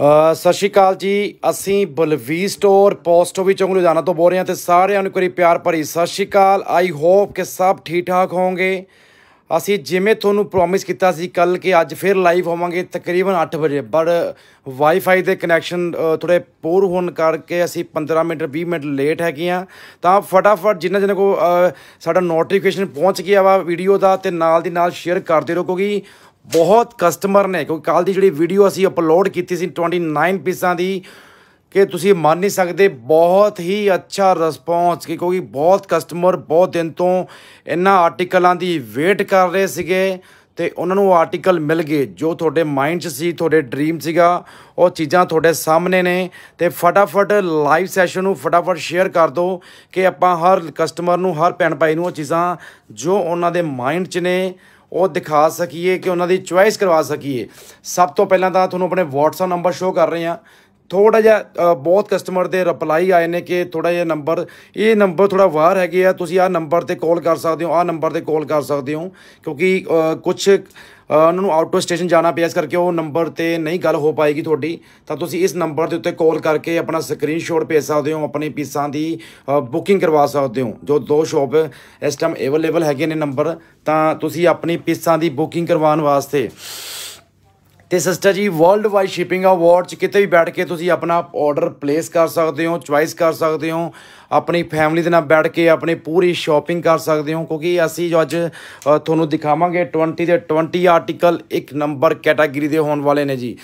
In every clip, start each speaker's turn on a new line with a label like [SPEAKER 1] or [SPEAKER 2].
[SPEAKER 1] ਸਤਿ ਸ਼੍ਰੀ ਅਕਾਲ ਜੀ ਅਸੀਂ ਬਲਵੀ ਸਟੋਰ ਪੋਸਟੋ ਵੀ ਚੌਂਕ ਲੁਧਿਆਣਾ ਤੋਂ ਬੋਲ ਰਹੇ ਹਾਂ ਤੇ ਸਾਰਿਆਂ ਨੂੰ ਕੋਈ ਪਿਆਰ ਭਰੀ ਸਤਿ ਸ਼੍ਰੀ ਅਕਾਲ ਆਈ ਹੋਪ ਕਿ ਸਭ ਠੀਕ ਠਾਕ ਹੋਵੋਗੇ ਅਸੀਂ ਜਿਵੇਂ ਤੁਹਾਨੂੰ ਪ੍ਰੋਮਿਸ ਕੀਤਾ ਸੀ ਕੱਲ ਕਿ ਅੱਜ ਫਿਰ ਲਾਈਵ ਹੋਵਾਂਗੇ ਤਕਰੀਬਨ 8 ਵਜੇ ਪਰ ਵਾਈਫਾਈ ਦੇ ਕਨੈਕਸ਼ਨ ਥੋੜੇ ਪੂਰ ਹੋਣ ਕਰਕੇ ਅਸੀਂ 15 ਮਿੰਟ 20 ਮਿੰਟ ਲੇਟ ਹੈਗੇ ਆ ਤਾਂ ਫਟਾਫਟ ਜਿੰਨਾ ਜਿੰਨਾ ਕੋ ਸਾਡਾ ਨੋਟੀਫਿਕੇਸ਼ਨ ਪਹੁੰਚ ਗਿਆ ਵਾ ਵੀਡੀਓ ਦਾ ਤੇ ਨਾਲ ਦੀ ਨਾਲ ਸ਼ੇਅਰ ਕਰਦੇ ਰਹੋ ਕਿਉਂਕਿ ਬਹੁਤ ਕਸਟਮਰ ਨੇ ਕਿਉਂਕਿ ਕੱਲ ਦੀ ਜਿਹੜੀ ਵੀਡੀਓ ਅਸੀਂ ਅਪਲੋਡ ਕੀਤੀ ਸੀ 29 ਪੀਸਾਂ ਦੀ ਕਿ ਤੁਸੀਂ ਮੰਨ ਨਹੀਂ ਸਕਦੇ ਬਹੁਤ ਹੀ ਅੱਛਾ ਰਿਸਪੌਂਸ ਕਿ ਕਿਉਂਕਿ ਬਹੁਤ ਕਸਟਮਰ ਬਹੁਤ ਦਿਨ ਤੋਂ ਇਹਨਾਂ ਆਰਟੀਕਲਾਂ ਦੀ ਵੇਟ ਕਰ ਰਹੇ ਸੀਗੇ ਤੇ ਉਹਨਾਂ ਨੂੰ ਆਰਟੀਕਲ ਮਿਲ ਗਏ ਜੋ ਤੁਹਾਡੇ ਮਾਈਂਡ 'ਚ ਸੀ ਤੁਹਾਡੇ ਡ੍ਰੀਮ ਸੀਗਾ ਉਹ ਚੀਜ਼ਾਂ ਤੁਹਾਡੇ ਸਾਹਮਣੇ ਨੇ ਤੇ ਫਟਾਫਟ ਲਾਈਵ ਸੈਸ਼ਨ ਨੂੰ ਫਟਾਫਟ ਸ਼ੇਅਰ ਕਰ ਦਿਓ ਕਿ ਆਪਾਂ ਹਰ ਕਸਟਮਰ ਨੂੰ ਹਰ ਭੈਣ ਭਾਈ ਨੂੰ ਉਹ ਚੀਜ਼ਾਂ ਜੋ ਉਹਨਾਂ ਦੇ ਮਾਈਂਡ 'ਚ ਨੇ ਉਹ ਦਿਖਾ ਸਕੀਏ ਕਿ ਉਹਨਾਂ ਦੀ ਚੁਆਇਸ ਕਰਵਾ ਸਕੀਏ ਸਭ ਤੋਂ ਪਹਿਲਾਂ ਤਾਂ ਤੁਹਾਨੂੰ ਆਪਣੇ WhatsApp ਨੰਬਰ ਸ਼ੋਅ ਕਰ ਰਹੇ ਹਾਂ ਥੋੜਾ ਜਿਹਾ ਬਹੁਤ ਕਸਟਮਰ ਦੇ ਰਿਪਲਾਈ ਆਏ ਨੇ ਕਿ ਥੋੜਾ ਜਿਹਾ ਨੰਬਰ ਇਹ ਨੰਬਰ ਥੋੜਾ ਵਾਰ ਹੈਗੇ ਆ ਤੁਸੀਂ ਆ ਨੰਬਰ ਤੇ ਕਾਲ ਕਰ ਸਕਦੇ ਹੋ ਆ ਨੰਬਰ ਤੇ ਕਾਲ ਕਰ ਸਕਦੇ ਹੋ ਕਿਉਂਕਿ ਕੁਝ ਉਹਨਾਂ ਨੂੰ ਆਊਟ ਆਫ ਸਟੇਸ਼ਨ ਜਾਣਾ ਪਿਆ ਇਸ ਕਰਕੇ ਉਹ ਨੰਬਰ ਤੇ ਨਹੀਂ ਗੱਲ ਹੋ ਪਾਏਗੀ ਤੁਹਾਡੀ ਤਾਂ ਤੁਸੀਂ ਇਸ ਨੰਬਰ ਦੇ ਉੱਤੇ ਕਾਲ ਕਰਕੇ ਆਪਣਾ ਸਕਰੀਨਸ਼ਾਟ ਭੇਜ ਸਕਦੇ ਹੋ ਆਪਣੀ ਪੀਸਾਂ ਦੀ ਬੁਕਿੰਗ ਕਰਵਾ ਸਕਦੇ ਹੋ ਜੋ ਦੋ ਸ਼ਾਪ ਇਸ ਟਾਈਮ ਅਵੇਲੇਬਲ ਹੈਗੇ ਨੇ ਨੰਬਰ ਤਾਂ ਤੁਸੀਂ ਆਪਣੀ ਪੀਸਾਂ ਦੀ ਬੁਕਿੰਗ ਕਰਵਾਉਣ ਵਾਸਤੇ ਤੇ ਸਿਸਟਰ ਜੀ ਵਰਲਡ ਵਾਈਡ ਸ਼ਿਪਿੰਗ ਅਵਾਰਡ 'ਚ ਕਿਤੇ ਵੀ ਬੈਠ ਕੇ ਤੁਸੀਂ ਆਪਣਾ ਆਰਡਰ ਪਲੇਸ ਕਰ ਸਕਦੇ ਹੋ ਚੁਆਇਸ ਕਰ ਸਕਦੇ ਹੋ ਆਪਣੀ ਫੈਮਿਲੀ ਦੇ ਨਾਲ ਬੈਠ ਕੇ ਆਪਣੀ ਪੂਰੀ ਸ਼ਾਪਿੰਗ ਕਰ ਸਕਦੇ ਹੋ ਕਿਉਂਕਿ ਅਸੀਂ ਜੋ ਅੱਜ ਤੁਹਾਨੂੰ ਦਿਖਾਵਾਂਗੇ 20 ਦੇ 20 ਆਰਟੀਕਲ ਇੱਕ ਨੰਬਰ ਕੈਟਾਗਰੀ ਦੇ ਹੋਣ ਵਾਲੇ ਨੇ ਜੀ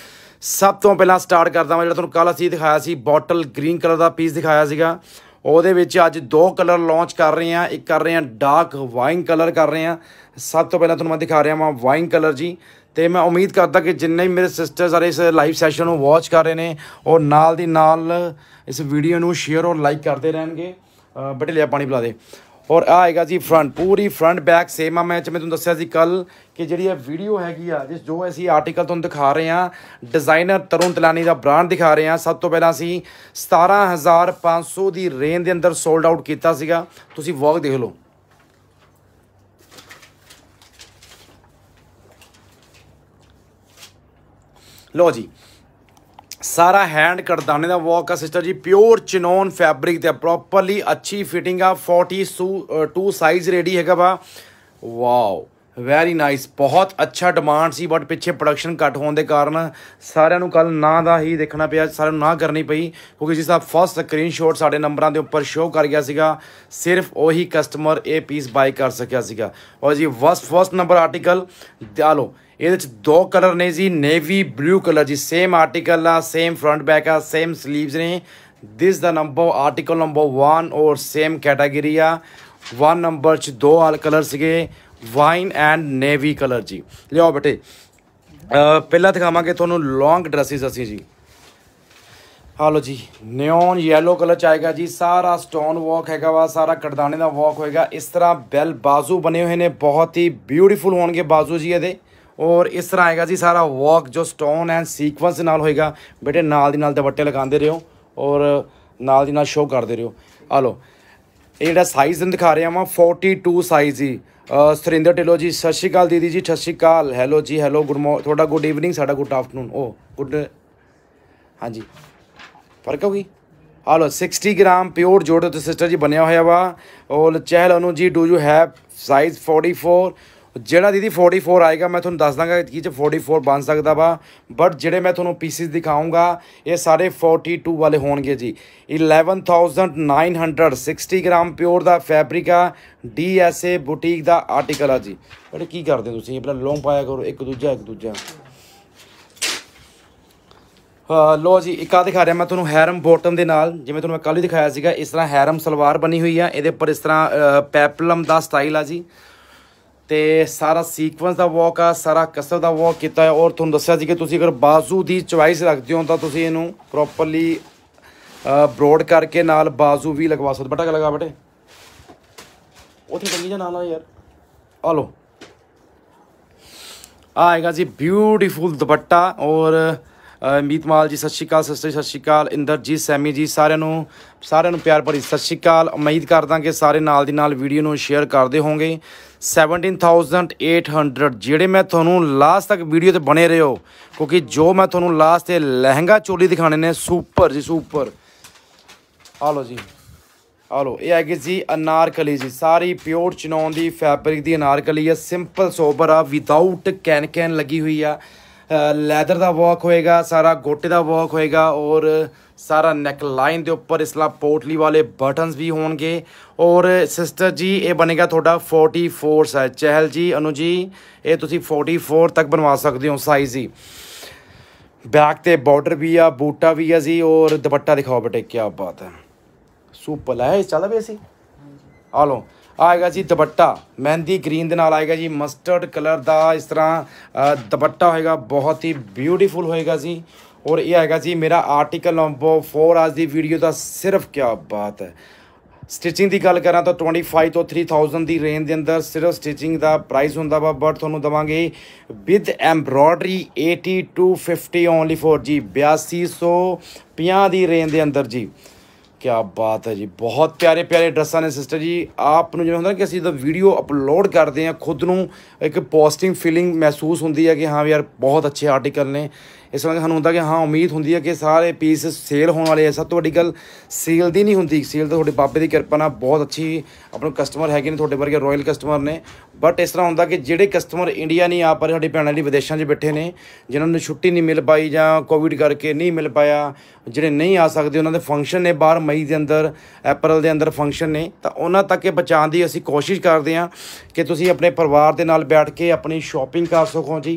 [SPEAKER 1] ਸਭ ਤੋਂ ਪਹਿਲਾਂ ਸਟਾਰਟ ਕਰਦਾ ਹਾਂ ਜਿਹੜਾ ਤੁਹਾਨੂੰ ਕੱਲ ਅਸੀਂ ਦਿਖਾਇਆ ਸੀ ਬੋਟਲ ਗ੍ਰੀਨ ਕਲਰ ਦਾ ਪੀਸ ਦਿਖਾਇਆ ਸੀਗਾ ਉਹਦੇ ਵਿੱਚ ਅੱਜ ਦੋ ਕਲਰ ਲਾਂਚ ਕਰ ਰਹੇ ਆ ਇੱਕ ਕਰ ਰਹੇ ਆ ਡਾਰਕ ਵਾਈਨ ਕਲਰ ਕਰ ਰਹੇ ਆ ਸਭ ਤੋਂ ਪਹਿਲਾਂ ਤੁਹਾਨੂੰ ਮੈਂ ਦਿਖਾ ਰਿਹਾ ਹਾਂ ਵਾਈਨ ਕਲਰ ਜੀ ਤੇ ਮੈਂ ਉਮੀਦ ਕਰਦਾ ਕਿ ਜਿੰਨੇ ਵੀ ਮੇਰੇ ਸਿਸਟਰਸ ਆ ਰਹੇ ਇਸ ਲਾਈਵ ਸੈਸ਼ਨ ਨੂੰ ਵਾਚ ਕਰ ਰਹੇ ਨੇ ਉਹ ਨਾਲ ਦੀ ਨਾਲ ਇਸ ਵੀਡੀਓ ਨੂੰ ਸ਼ੇਅਰ ਔਰ ਲਾਈਕ ਕਰਦੇ ਰਹਿਣਗੇ ਬਟੇ ਲਿਆ ਪਾਣੀ ਪਿਲਾ ਦੇ ਔਰ ਆ ਆਏਗਾ ਜੀ ਫਰੰਟ ਪੂਰੀ ਫਰੰਟ ਬੈਕ ਸੇਮ ਆ ਮੈਂ ਤੁਹਾਨੂੰ ਦੱਸਿਆ ਸੀ ਕੱਲ ਕਿ ਜਿਹੜੀ ਇਹ ਵੀਡੀਓ ਹੈਗੀ ਆ ਜਿਸ ਜੋ ਅਸੀਂ ਆਰਟੀਕਲ ਤੁਹਾਨੂੰ ਦਿਖਾ ਰਹੇ ਆ ਡਿਜ਼ਾਈਨਰ ਤਰੁਣ ਤਲਾਨੀ ਦਾ ਬ੍ਰਾਂਡ ਦਿਖਾ ਰਹੇ ਆ ਸਭ ਤੋਂ ਪਹਿਲਾਂ ਅਸੀਂ 17500 ਦੀ ਰੇਂਜ ਦੇ ਅੰਦਰ ਸੋਲਡ ਆਊਟ ਕੀਤਾ ਸੀਗਾ ਤੁਸੀਂ ਵਾਕ ਦੇਖ ਲਓ ਲਓ ਜੀ ਸਾਰਾ ਹੈਂਡ ਕਰਦਾਨੇ ਦਾ ਵਰਕ ਆ ਸਿਸਟਰ ਜੀ ਪਿਓਰ ਚਿਨੋਨ ਫੈਬਰਿਕ ਤੇ ਪ੍ਰੋਪਰਲੀ ਅੱਛੀ ਫਿਟਿੰਗ ਆ 42 ਸਾਈਜ਼ ਰੈਡੀ ਹੈਗਾ ਵਾ ਵਾਓ ਵੈਰੀ ਨਾਈਸ ਬਹੁਤ ਅੱਛਾ ਡਿਮਾਂਡ ਸੀ ਬਟ ਪਿੱਛੇ ਪ੍ਰੋਡਕਸ਼ਨ ਘਟ ਹੋਣ ਦੇ ਕਾਰਨ ਸਾਰਿਆਂ ਨੂੰ ਕੱਲ ਨਾ ਦਾ ਹੀ ਦੇਖਣਾ ਪਿਆ ਸਾਰਿਆਂ ਨੂੰ ਨਾ ਕਰਨੀ ਪਈ ਕਿਉਂਕਿ ਜੀ ਸਾਹਿਬ ਫਸਟ ਸਕਰੀਨਸ਼ਾਟ ਸਾਡੇ ਨੰਬਰਾਂ ਦੇ ਉੱਪਰ ਸ਼ੋਅ ਕਰ ਗਿਆ ਸੀਗਾ ਸਿਰਫ ਉਹੀ ਕਸਟਮਰ ਇਹ ਪੀਸ ਬਾਈ ਕਰ ਸਕਿਆ ਸੀਗਾ ਔਰ ਜੀ ਵਸ ਫਸਟ ਨੰਬਰ ਆਰਟੀਕਲ ਆ ਲੋ ਇਹਦੇ ਚ ਦੋ ਕਲਰ ਨੇ ਜੀ ਨੇਵੀ ਬਲੂ ਕਲਰ ਜੀ ਸੇਮ ਆਰਟੀਕਲ ਆ ਸੇਮ ਫਰੰਟ ਬੈਕ ਆ ਸੇਮ ਸਲੀਵਸ ਨੇ ਥਿਸ ਦਾ ਨੰਬਰ ਆਰਟੀਕਲ ਨੰਬਰ 1 ਔਰ ਸੇਮ ਕੈਟਾਗਰੀ ਆ 1 ਨੰਬਰ ਚ ਦੋ ਆਲ ਕਲਰ ਸੀਗੇ ਵਾਈਨ ਐਂਡ ਨੇਵੀ ਕਲਰ ਜੀ ਲਿਓ ਬਟੇ ਪਹਿਲਾਂ ਦਿਖਾਵਾਂਗੇ ਤੁਹਾਨੂੰ ਲੌਂਗ ਡਰੈਸਸ ਅਸੀਂ ਜੀ ਆ ਲੋ ਜੀ ਨਿਓਨ yellow ਕਲਰ ਚ ਆਏਗਾ ਜੀ ਸਾਰਾ ਸਟੋਨ ਵਾਕ ਹੈਗਾ ਵਾ ਸਾਰਾ ਕੜਦਾਣੇ ਦਾ ਵਾਕ ਹੋਏਗਾ ਇਸ ਤਰ੍ਹਾਂ ਬੈਲ ਬਾਜ਼ੂ ਬਣੇ ਹੋਏ ਨੇ ਬਹੁਤ ਹੀ ਬਿਊਟੀਫੁਲ ਹੋਣਗੇ ਬਾਜ਼ੂ ਜੀ ਇਹਦੇ ਔਰ ਇਸ ਤਰ੍ਹਾਂ ਆਏਗਾ ਜੀ ਸਾਰਾ ਵਰਕ ਜੋ ਸਟੋਨ ਐਂਡ ਸੀਕਵੈਂਸ ਨਾਲ ਹੋਏਗਾ ਬੇਟੇ ਨਾਲ ਦੀ ਨਾਲ ਦੁਪੱਟੇ ਲਗਾਉਂਦੇ ਰਹੋ ਔਰ ਨਾਲ ਦੀ ਨਾਲ ਸ਼ੋਅ ਕਰਦੇ ਰਹੋ ਆ ਲੋ ਇਹ ਜਿਹੜਾ ਸਾਈਜ਼ ਦਿਖਾ ਰਿਹਾ ਮੈਂ 42 ਸਾਈਜ਼ ਜੀ ਸਰਿੰਦਰ ਢਿੱਲੋ ਜੀ ਸਤਿ ਸ਼੍ਰੀ ਅਕਾਲ ਦੀਦੀ ਜੀ ਸਤਿ ਸ਼੍ਰੀ ਅਕਾਲ ਹੈਲੋ ਜੀ ਹੈਲੋ ਗੁੱਡ ਮਾਰਨਿੰਗ ਤੁਹਾਡਾ ਗੁੱਡ ਈਵਨਿੰਗ ਸਾਡਾ ਗੁੱਡ ਆਫਟਰਨੂਨ ਓ ਗੁੱਡ ਹਾਂਜੀ ਫਰਕ ਹੋ ਗਈ ਆ ਲੋ 60 ਗ੍ਰਾਮ ਪਿਓਰ ਜੋੜੋ ਤੇ ਸਿਸਟਰ ਜੀ ਬਣਿਆ ਹੋਇਆ ਵਾ ਔਰ ਚਹਿਲ ਅਨੂ ਜੀ ਡੂ ਯੂ ਹੈਵ ਸਾਈਜ਼ 44 ਜਿਹੜਾ ਦੀਦੀ 44 ਆਏਗਾ ਮੈਂ ਤੁਹਾਨੂੰ ਦੱਸ ਦਾਂਗਾ ਕਿ ਚ 44 ਬਣ ਸਕਦਾ ਵਾ ਬਟ ਜਿਹੜੇ ਮੈਂ ਤੁਹਾਨੂੰ ਪੀਸਿਸ ਦਿਖਾਉਂਗਾ ਇਹ ਸਾਰੇ 42 ਵਾਲੇ ਹੋਣਗੇ ਜੀ 11960 ਗ੍ਰਾਮ ਪਿਓਰ ਦਾ ਫੈਬਰਿਕ ਆ ਡੀਐਸਏ ਬੁਟੀਕ ਦਾ ਆਰਟੀਕਲ ਆ ਜੀ ਬੜੇ ਕੀ ਕਰਦੇ ਤੁਸੀਂ ਇਹ ਲੌਂਗ ਪਾਇਆ ਕਰੋ ਇੱਕ ਦੂਜਾ ਇੱਕ ਦੂਜਾ ਲੋ ਜੀ ਇੱਕ ਆ ਦਿਖਾ ਰਿਹਾ ਮੈਂ ਤੁਹਾਨੂੰ ਹੈਰਮ ਬੋਟਮ ਦੇ ਨਾਲ ਜਿਵੇਂ ਤੁਹਾਨੂੰ ਮੈਂ ਕੱਲ ਹੀ ਦਿਖਾਇਆ ਸੀਗਾ ਇਸ ਤਰ੍ਹਾਂ ਹੈਰਮ ਸਲਵਾਰ ਬਣੀ ਹੋਈ ਆ ਇਹਦੇ ਉੱਪਰ ਇਸ ਤਰ੍ਹਾਂ ਪੈਪਲਮ ਦਾ ਸਟਾਈਲ ਆ ਜੀ ਤੇ ਸਾਰਾ ਸੀਕੁਐਂਸ ਦਾ ਵਾਕ ਆ ਸਾਰਾ ਕਸਰ ਦਾ ਵਾਕ ਕੀਤਾ ਹੈ ਔਰ ਤੁਹਾਨੂੰ ਦੱਸਿਆ ਸੀ ਕਿ ਤੁਸੀਂ ਅਗਰ ਬਾਜ਼ੂ ਦੀ ਚੁਆਇਸ ਰੱਖਦੇ ਹੋ ਤਾਂ ਤੁਸੀਂ ਇਹਨੂੰ ਪ੍ਰੋਪਰਲੀ ਬ੍ਰੋਡ ਕਰਕੇ ਨਾਲ ਬਾਜ਼ੂ ਵੀ ਲਗਵਾ ਸਕਦੇ ਬਟਾ ਲਗਾ ਬਟੇ ਉਥੇ ਚੰਗੀ ਜਾਂ ਨਾਲ ਯਾਰ ਆ ਲੋ ਆਏਗਾ ਜੀ ਬਿਊਟੀਫੁਲ ਦੁਪੱਟਾ ਔਰ ਮੀਤਮਾਲ ਜੀ ਸਤਿ ਸ਼੍ਰੀ ਅਕਾਲ ਸਿਸਟਰ ਸਤਿ ਸ਼੍ਰੀ ਅਕਾਲ ਜੀ ਸੈਮੀ ਜੀ ਸਾਰਿਆਂ ਨੂੰ ਸਾਰਿਆਂ ਨੂੰ ਪਿਆਰ ਭਰੀ ਸਤਿ ਸ਼੍ਰੀ ਅਕਾਲ ਉਮੀਦ ਕਰਦਾ ਕਿ ਸਾਰੇ ਨਾਲ ਦੀ ਨਾਲ ਵੀਡੀਓ ਨੂੰ ਸ਼ੇਅਰ ਕਰਦੇ ਹੋਵੋਗੇ 17800 ਜਿਹੜੇ ਮੈਂ ਤੁਹਾਨੂੰ ਲਾਸਟ ਤੱਕ ਵੀਡੀਓ ਤੇ ਬਣੇ ਰਹੋ ਕਿਉਂਕਿ ਜੋ ਮੈਂ ਤੁਹਾਨੂੰ ਲਾਸਟ ਤੇ ਲਹਿੰਗਾ ਚੋਲੀ ਦਿਖਾਣੇ ਨੇ ਸੁਪਰ ਜੀ ਸੁਪਰ ਆ ਲਓ ਜੀ ਆ ਲਓ ਇਹ ਹੈਗੀ ਜੀ ਅਨਾਰਕਲੀ ਜੀ ਸਾਰੀ ਪਿਓਰ ਚਨੌਨ ਦੀ ਫੈਬਰਿਕ ਦੀ ਅਨਾਰਕਲੀ ਹੈ ਸਿੰਪਲ ਸੋਬਰ ਆ ਵਿਦਆਊਟ ਕੈਨ ਕੈਨ ਲੱਗੀ ਹੋਈ ਆ ਲੈਦਰ ਦਾ ਵਰਕ ਹੋਏਗਾ ਸਾਰਾ ਗੋਟੇ ਦਾ ਵਰਕ ਹੋਏਗਾ ਔਰ ਸਾਰਾ ਨੈਕ ਲਾਈਨ ਦੇ ਉੱਪਰ ਇਸਲਾ ਪੋਟਲੀ ਵਾਲੇ ਬਟਨਸ ਵੀ ਹੋਣਗੇ ਔਰ ਸਿਸਟਰ ਜੀ ਇਹ ਬਣੇਗਾ ਤੁਹਾਡਾ 44 ਸਾਈਜ਼ ਚਹਿਲ ਜੀ ਅਨੂ ਜੀ ਇਹ ਤੁਸੀਂ 44 ਤੱਕ ਬਣਵਾ ਸਕਦੇ ਹੋ ਸਾਈਜ਼ ਹੀ ਬੈਕ ਤੇ ਬਾਰਡਰ ਵੀ ਆ ਬੂਟਾ ਵੀ ਆ ਜੀ ਔਰ ਦੁਪੱਟਾ ਦਿਖਾਓ ਬਟੇ ਕੀ ਬਾਤ ਹੈ ਸੁਪਰ ਹੈ ਚੱਲ ਵੇ ਸੀ ਆ ਲਓ ਆਏਗਾ ਜੀ ਦੁਪੱਟਾ ਮਹਿੰਦੀ ਗ੍ਰੀਨ ਦੇ ਨਾਲ ਆਏਗਾ ਜੀ ਮਸਟਰਡ ਕਲਰ ਦਾ ਇਸ ਤਰ੍ਹਾਂ ਦੁਪੱਟਾ ਹੋਏਗਾ ਬਹੁਤ ਹੀ ਬਿਊਟੀਫੁਲ ਹੋਏਗਾ ਜੀ ਔਰ ਇਹ ਆਏਗਾ ਜੀ ਮੇਰਾ ਆਰਟੀਕਲ ਨੰਬਰ 4 ਅੱਜ ਦੀ ਵੀਡੀਓ ਦਾ ਸਿਰਫ ਕੀ ਬਾਤ ਹੈ ਸਟਿਚਿੰਗ ਦੀ ਗੱਲ ਕਰਾਂ ਤਾਂ 25 ਤੋਂ 3000 ਦੀ ਰੇਂਜ ਦੇ ਅੰਦਰ ਸਿਰਫ ਸਟਿਚਿੰਗ ਦਾ ਪ੍ਰਾਈਸ ਹੁੰਦਾ ਵਾ ਬਟ ਤੁਹਾਨੂੰ ਦਵਾਂਗੇ ਵਿਦ ਐਮਬ੍ਰੋਇਡਰੀ 8250 ਓਨਲੀ 4G ਜੀ 8250 ਦੀ ਰੇਂਜ ਦੇ ਅੰਦਰ ਜੀ ਕੀ ਬਾਤ ਹੈ ਜੀ ਬਹੁਤ ਪਿਆਰੇ ਪਿਆਰੇ ਡਰੈਸਾਂ ਨੇ ਸਿਸਟਰ ਜੀ ਆਪ ਨੂੰ ਜਿਵੇਂ ਹੁੰਦਾ ਕਿ ਅਸੀਂ ਜਦੋਂ ਵੀਡੀਓ ਅਪਲੋਡ ਕਰਦੇ ਹਾਂ ਖੁਦ ਨੂੰ ਇੱਕ ਪੋਸਟਿੰਗ ਫੀਲਿੰਗ ਮਹਿਸੂਸ ਹੁੰਦੀ ਹੈ ਕਿ ਹਾਂ ਯਾਰ ਬਹੁਤ ਅੱਛੇ ਆਰਟੀਕਲ ਨੇ ਇਸ ਵਾਂਗ ਸਾਨੂੰ ਹੁੰਦਾ ਕਿ ਹਾਂ ਉਮੀਦ ਹੁੰਦੀ ਹੈ ਕਿ ਸਾਰੇ ਪੀਸ ਸੇਲ ਹੋਣ ਵਾਲੇ ਆ ਸਭ ਤੋਂ ਵੱਡੀ ਗੱਲ ਸੇਲ ਦੀ ਨਹੀਂ ਹੁੰਦੀ ਸੇਲ ਤਾਂ ਤੁਹਾਡੇ ਬਾਬੇ ਦੀ ਕਿਰਪਾ ਨਾਲ ਬਹੁਤ ਅੱਛੀ ਆਪਣੇ ਕਸਟਮਰ ਹੈਗੇ ਨੇ ਤੁਹਾਡੇ ਵਰਗੇ ਰਾਇਲ ਕਸਟਮਰ ਨੇ ਬਟ ਇਸ ਤਰ੍ਹਾਂ ਹੁੰਦਾ ਕਿ ਜਿਹੜੇ ਕਸਟਮਰ ਇੰਡੀਆ ਨਹੀਂ ਆ ਪਰ ਸਾਡੇ ਭੈਣਾਂ ਲਈ ਵਿਦੇਸ਼ਾਂ 'ਚ ਬੈਠੇ ਨੇ ਜਿਨ੍ਹਾਂ ਨੂੰ ਛੁੱਟੀ ਨਹੀਂ ਮਿਲ ਪਾਈ ਜਾਂ ਕੋਵਿਡ ਕਰਕੇ ਨਹੀਂ ਮਿਲ ਪਾਇਆ ਜਿਹੜੇ ਨਹੀਂ ਆ ਸਕਦੇ ਉਹਨਾਂ ਦੇ ਫੰਕਸ਼ਨ ਨੇ 12 ਮਈ ਦੇ ਅੰਦਰ ਅਪ੍ਰੈਲ ਦੇ ਅੰਦਰ ਫੰਕਸ਼ਨ ਨੇ ਤਾਂ ਉਹਨਾਂ ਤੱਕ ਇਹ ਪਹੁੰਚਾਉਣ ਦੀ ਅਸੀਂ ਕੋਸ਼ਿਸ਼ ਕਰਦੇ ਹਾਂ ਕਿ ਤੁਸੀਂ ਆਪਣੇ ਪਰਿਵਾਰ ਦੇ ਨਾਲ ਬੈਠ ਕੇ ਆਪਣੀ ਸ਼ਾਪਿੰਗ ਕਰ ਸਕੋ ਜੀ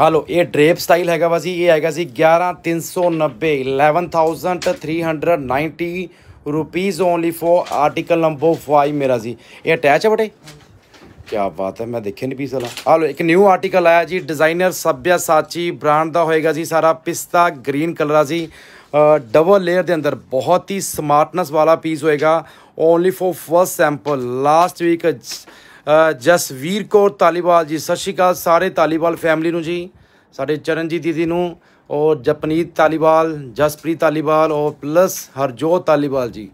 [SPEAKER 1] ਹਾਲੋ ਇਹ ਡ੍ਰੇਪ ਸਟਾਈਲ ਹੈਗਾ ਵਾ ਸੀ ਇਹ ਹੈਗਾ ਸੀ 11390 11390 rupees only for article number 5 ਮੇਰਾ ਜੀ ਇਹ ਅਟੈਚ ਹੈ ਬਟੇ ਕਿਆ ਬਾਤ ਹੈ ਮੈਂ ਦੇਖਿਆ ਨਹੀਂ ਪੀਸ ਵਾਲਾ ਆ ਲੋ ਇੱਕ ਨਿਊ ਆਰਟੀਕਲ ਆਇਆ ਜੀ ਡਿਜ਼ਾਈਨਰ ਸਭਿਆ ਸਾਚੀ ਬ੍ਰਾਂਡ ਦਾ ਹੋਏਗਾ ਜੀ ਸਾਰਾ ਪਿਸਤਾ ਗ੍ਰੀਨ ਕਲਰ ਆ ਜੀ ਡਬਲ ਲੇਅਰ ਦੇ ਅੰਦਰ ਬਹੁਤ ਹੀ ਸਮਾਰਟਨੈਸ ਵਾਲਾ ਪੀਸ ਹੋਏਗਾ only for first sample last week Jasvir Kaur Taliwal ji ਸਤਿ ਸ਼੍ਰੀ ਅਕਾਲ ਸਾਰੇ ਤਾਲੀਵਾਲ ਫੈਮਿਲੀ ਨੂੰ ਜੀ ਸਾਡੇ ਚਰਨਜੀਤ ਦੀਦੀ ਨੂੰ ਔਰ ਜਪਨੀਤ ਤਾਲੀਵਾਲ ਜਸਪ੍ਰੀਤ ਤਾਲੀਵਾਲ ਔਰ ਪਲਸ ਹਰਜੋਤ ਤਾਲੀਵਾਲ ਜੀ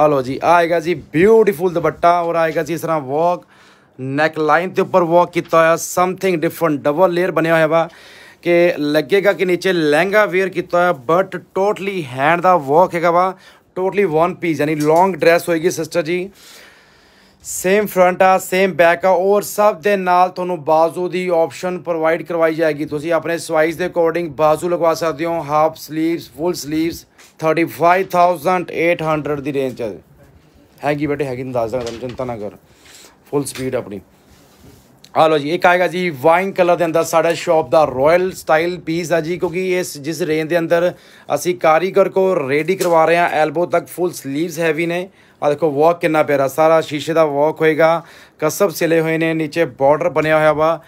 [SPEAKER 1] ਆ ਲੋ ਜੀ ਆਏਗਾ ਜੀ ਬਿਊਟੀਫੁਲ ਦੁਪੱਟਾ ਔਰ ਆਏਗਾ ਜੀ ਇਸ ਤਰ੍ਹਾਂ ਵਾਕ ਨੈਕ ਲਾਈਨ ਦੇ ਉੱਪਰ ਵਰਕ ਕੀਤਾ ਹੋਇਆ ਸਮਥਿੰਗ ਡਿਫਰੈਂਟ ਡਬਲ ਲੇਅਰ ਬਣਿਆ ਹੋਇਆ ਵਾ ਕਿ ਲੱਗੇਗਾ ਕਿ ਨੀਚੇ ਲਹਿੰਗਾ ਵੇਅਰ ਕੀਤਾ ਹੋਇਆ ਬਟ ਟੋਟਲੀ ਹੈਂਡ ਦਾ ਵਰਕ ਹੈਗਾ ਵਾ ਟੋਟਲੀ ਵਨ ਪੀਸ ਯਾਨੀ ਲੌਂਗ ਡਰੈਸ ਹੋਏਗੀ ਸਿਸਟਰ ਜੀ ਸੇਮ ਫਰੰਟ ਆ ਸੇਮ ਬੈਕ ਆ ਔਰ ਸਭ ਦੇ ਨਾਲ ਤੁਹਾਨੂੰ ਬਾਜ਼ੂ ਦੀ ਆਪਸ਼ਨ ਪ੍ਰੋਵਾਈਡ ਕਰਵਾਈ ਜਾਏਗੀ ਤੁਸੀਂ ਆਪਣੇ ਸਾਈਜ਼ ਦੇ ਅਕੋਰਡਿੰਗ ਬਾਜ਼ੂ ਲਗਵਾ ਸਕਦੇ ਹੋ ਹਾਫ ਸਲੀਵਸ ਫੁੱਲ ਸਲੀਵਸ 35800 ਦੀ ਰੇਂਜ ਚ ਹੈਗੀ ਬੇਟੇ ਹੈਗੀ ਦੱਸ ਦਾਂ ਚਿੰਤਾ ਨਾ ਕਰ ਫੁੱਲ ਸਪੀਡ ਆਪਣੀ ਆ ਲੋ ਜੀ ਇੱਕ ਆਏਗਾ ਜੀ ਵਾਈਨ ਕਲਰ ਦੇ ਅੰਦਰ ਸਾਡਾ ਸ਼ਾਪ ਦਾ ਰਾਇਲ ਸਟਾਈਲ ਪੀਸ ਆ ਜੀ ਕਿਉਂਕਿ ਇਸ ਜਿਸ ਰੇਂਜ ਦੇ ਅੰਦਰ ਅਸੀਂ ਕਾਰੀਗਰ ਕੋ ਰੈਡੀ ਕਰਵਾ ਰਹੇ ਆ ਐਲਬੋ ਤੱਕ ਫੁੱਲ ਸਲੀਵਸ ਹੈਵੀ ਨੇ ਆ ਦੇਖੋ ਵਰਕ ਕਿੰਨਾ ਪਿਆਰਾ ਸਾਰਾ ਸ਼ੀਸ਼ੇ ਦਾ ਵਰਕ ਹੋਏਗਾ ਕਸਬ ਸਿਲੇ ਹੋਏ ਨੇ ਨੀਚੇ ਬਾਰਡਰ ਬਣਿਆ ਹੋਇਆ ਵਾ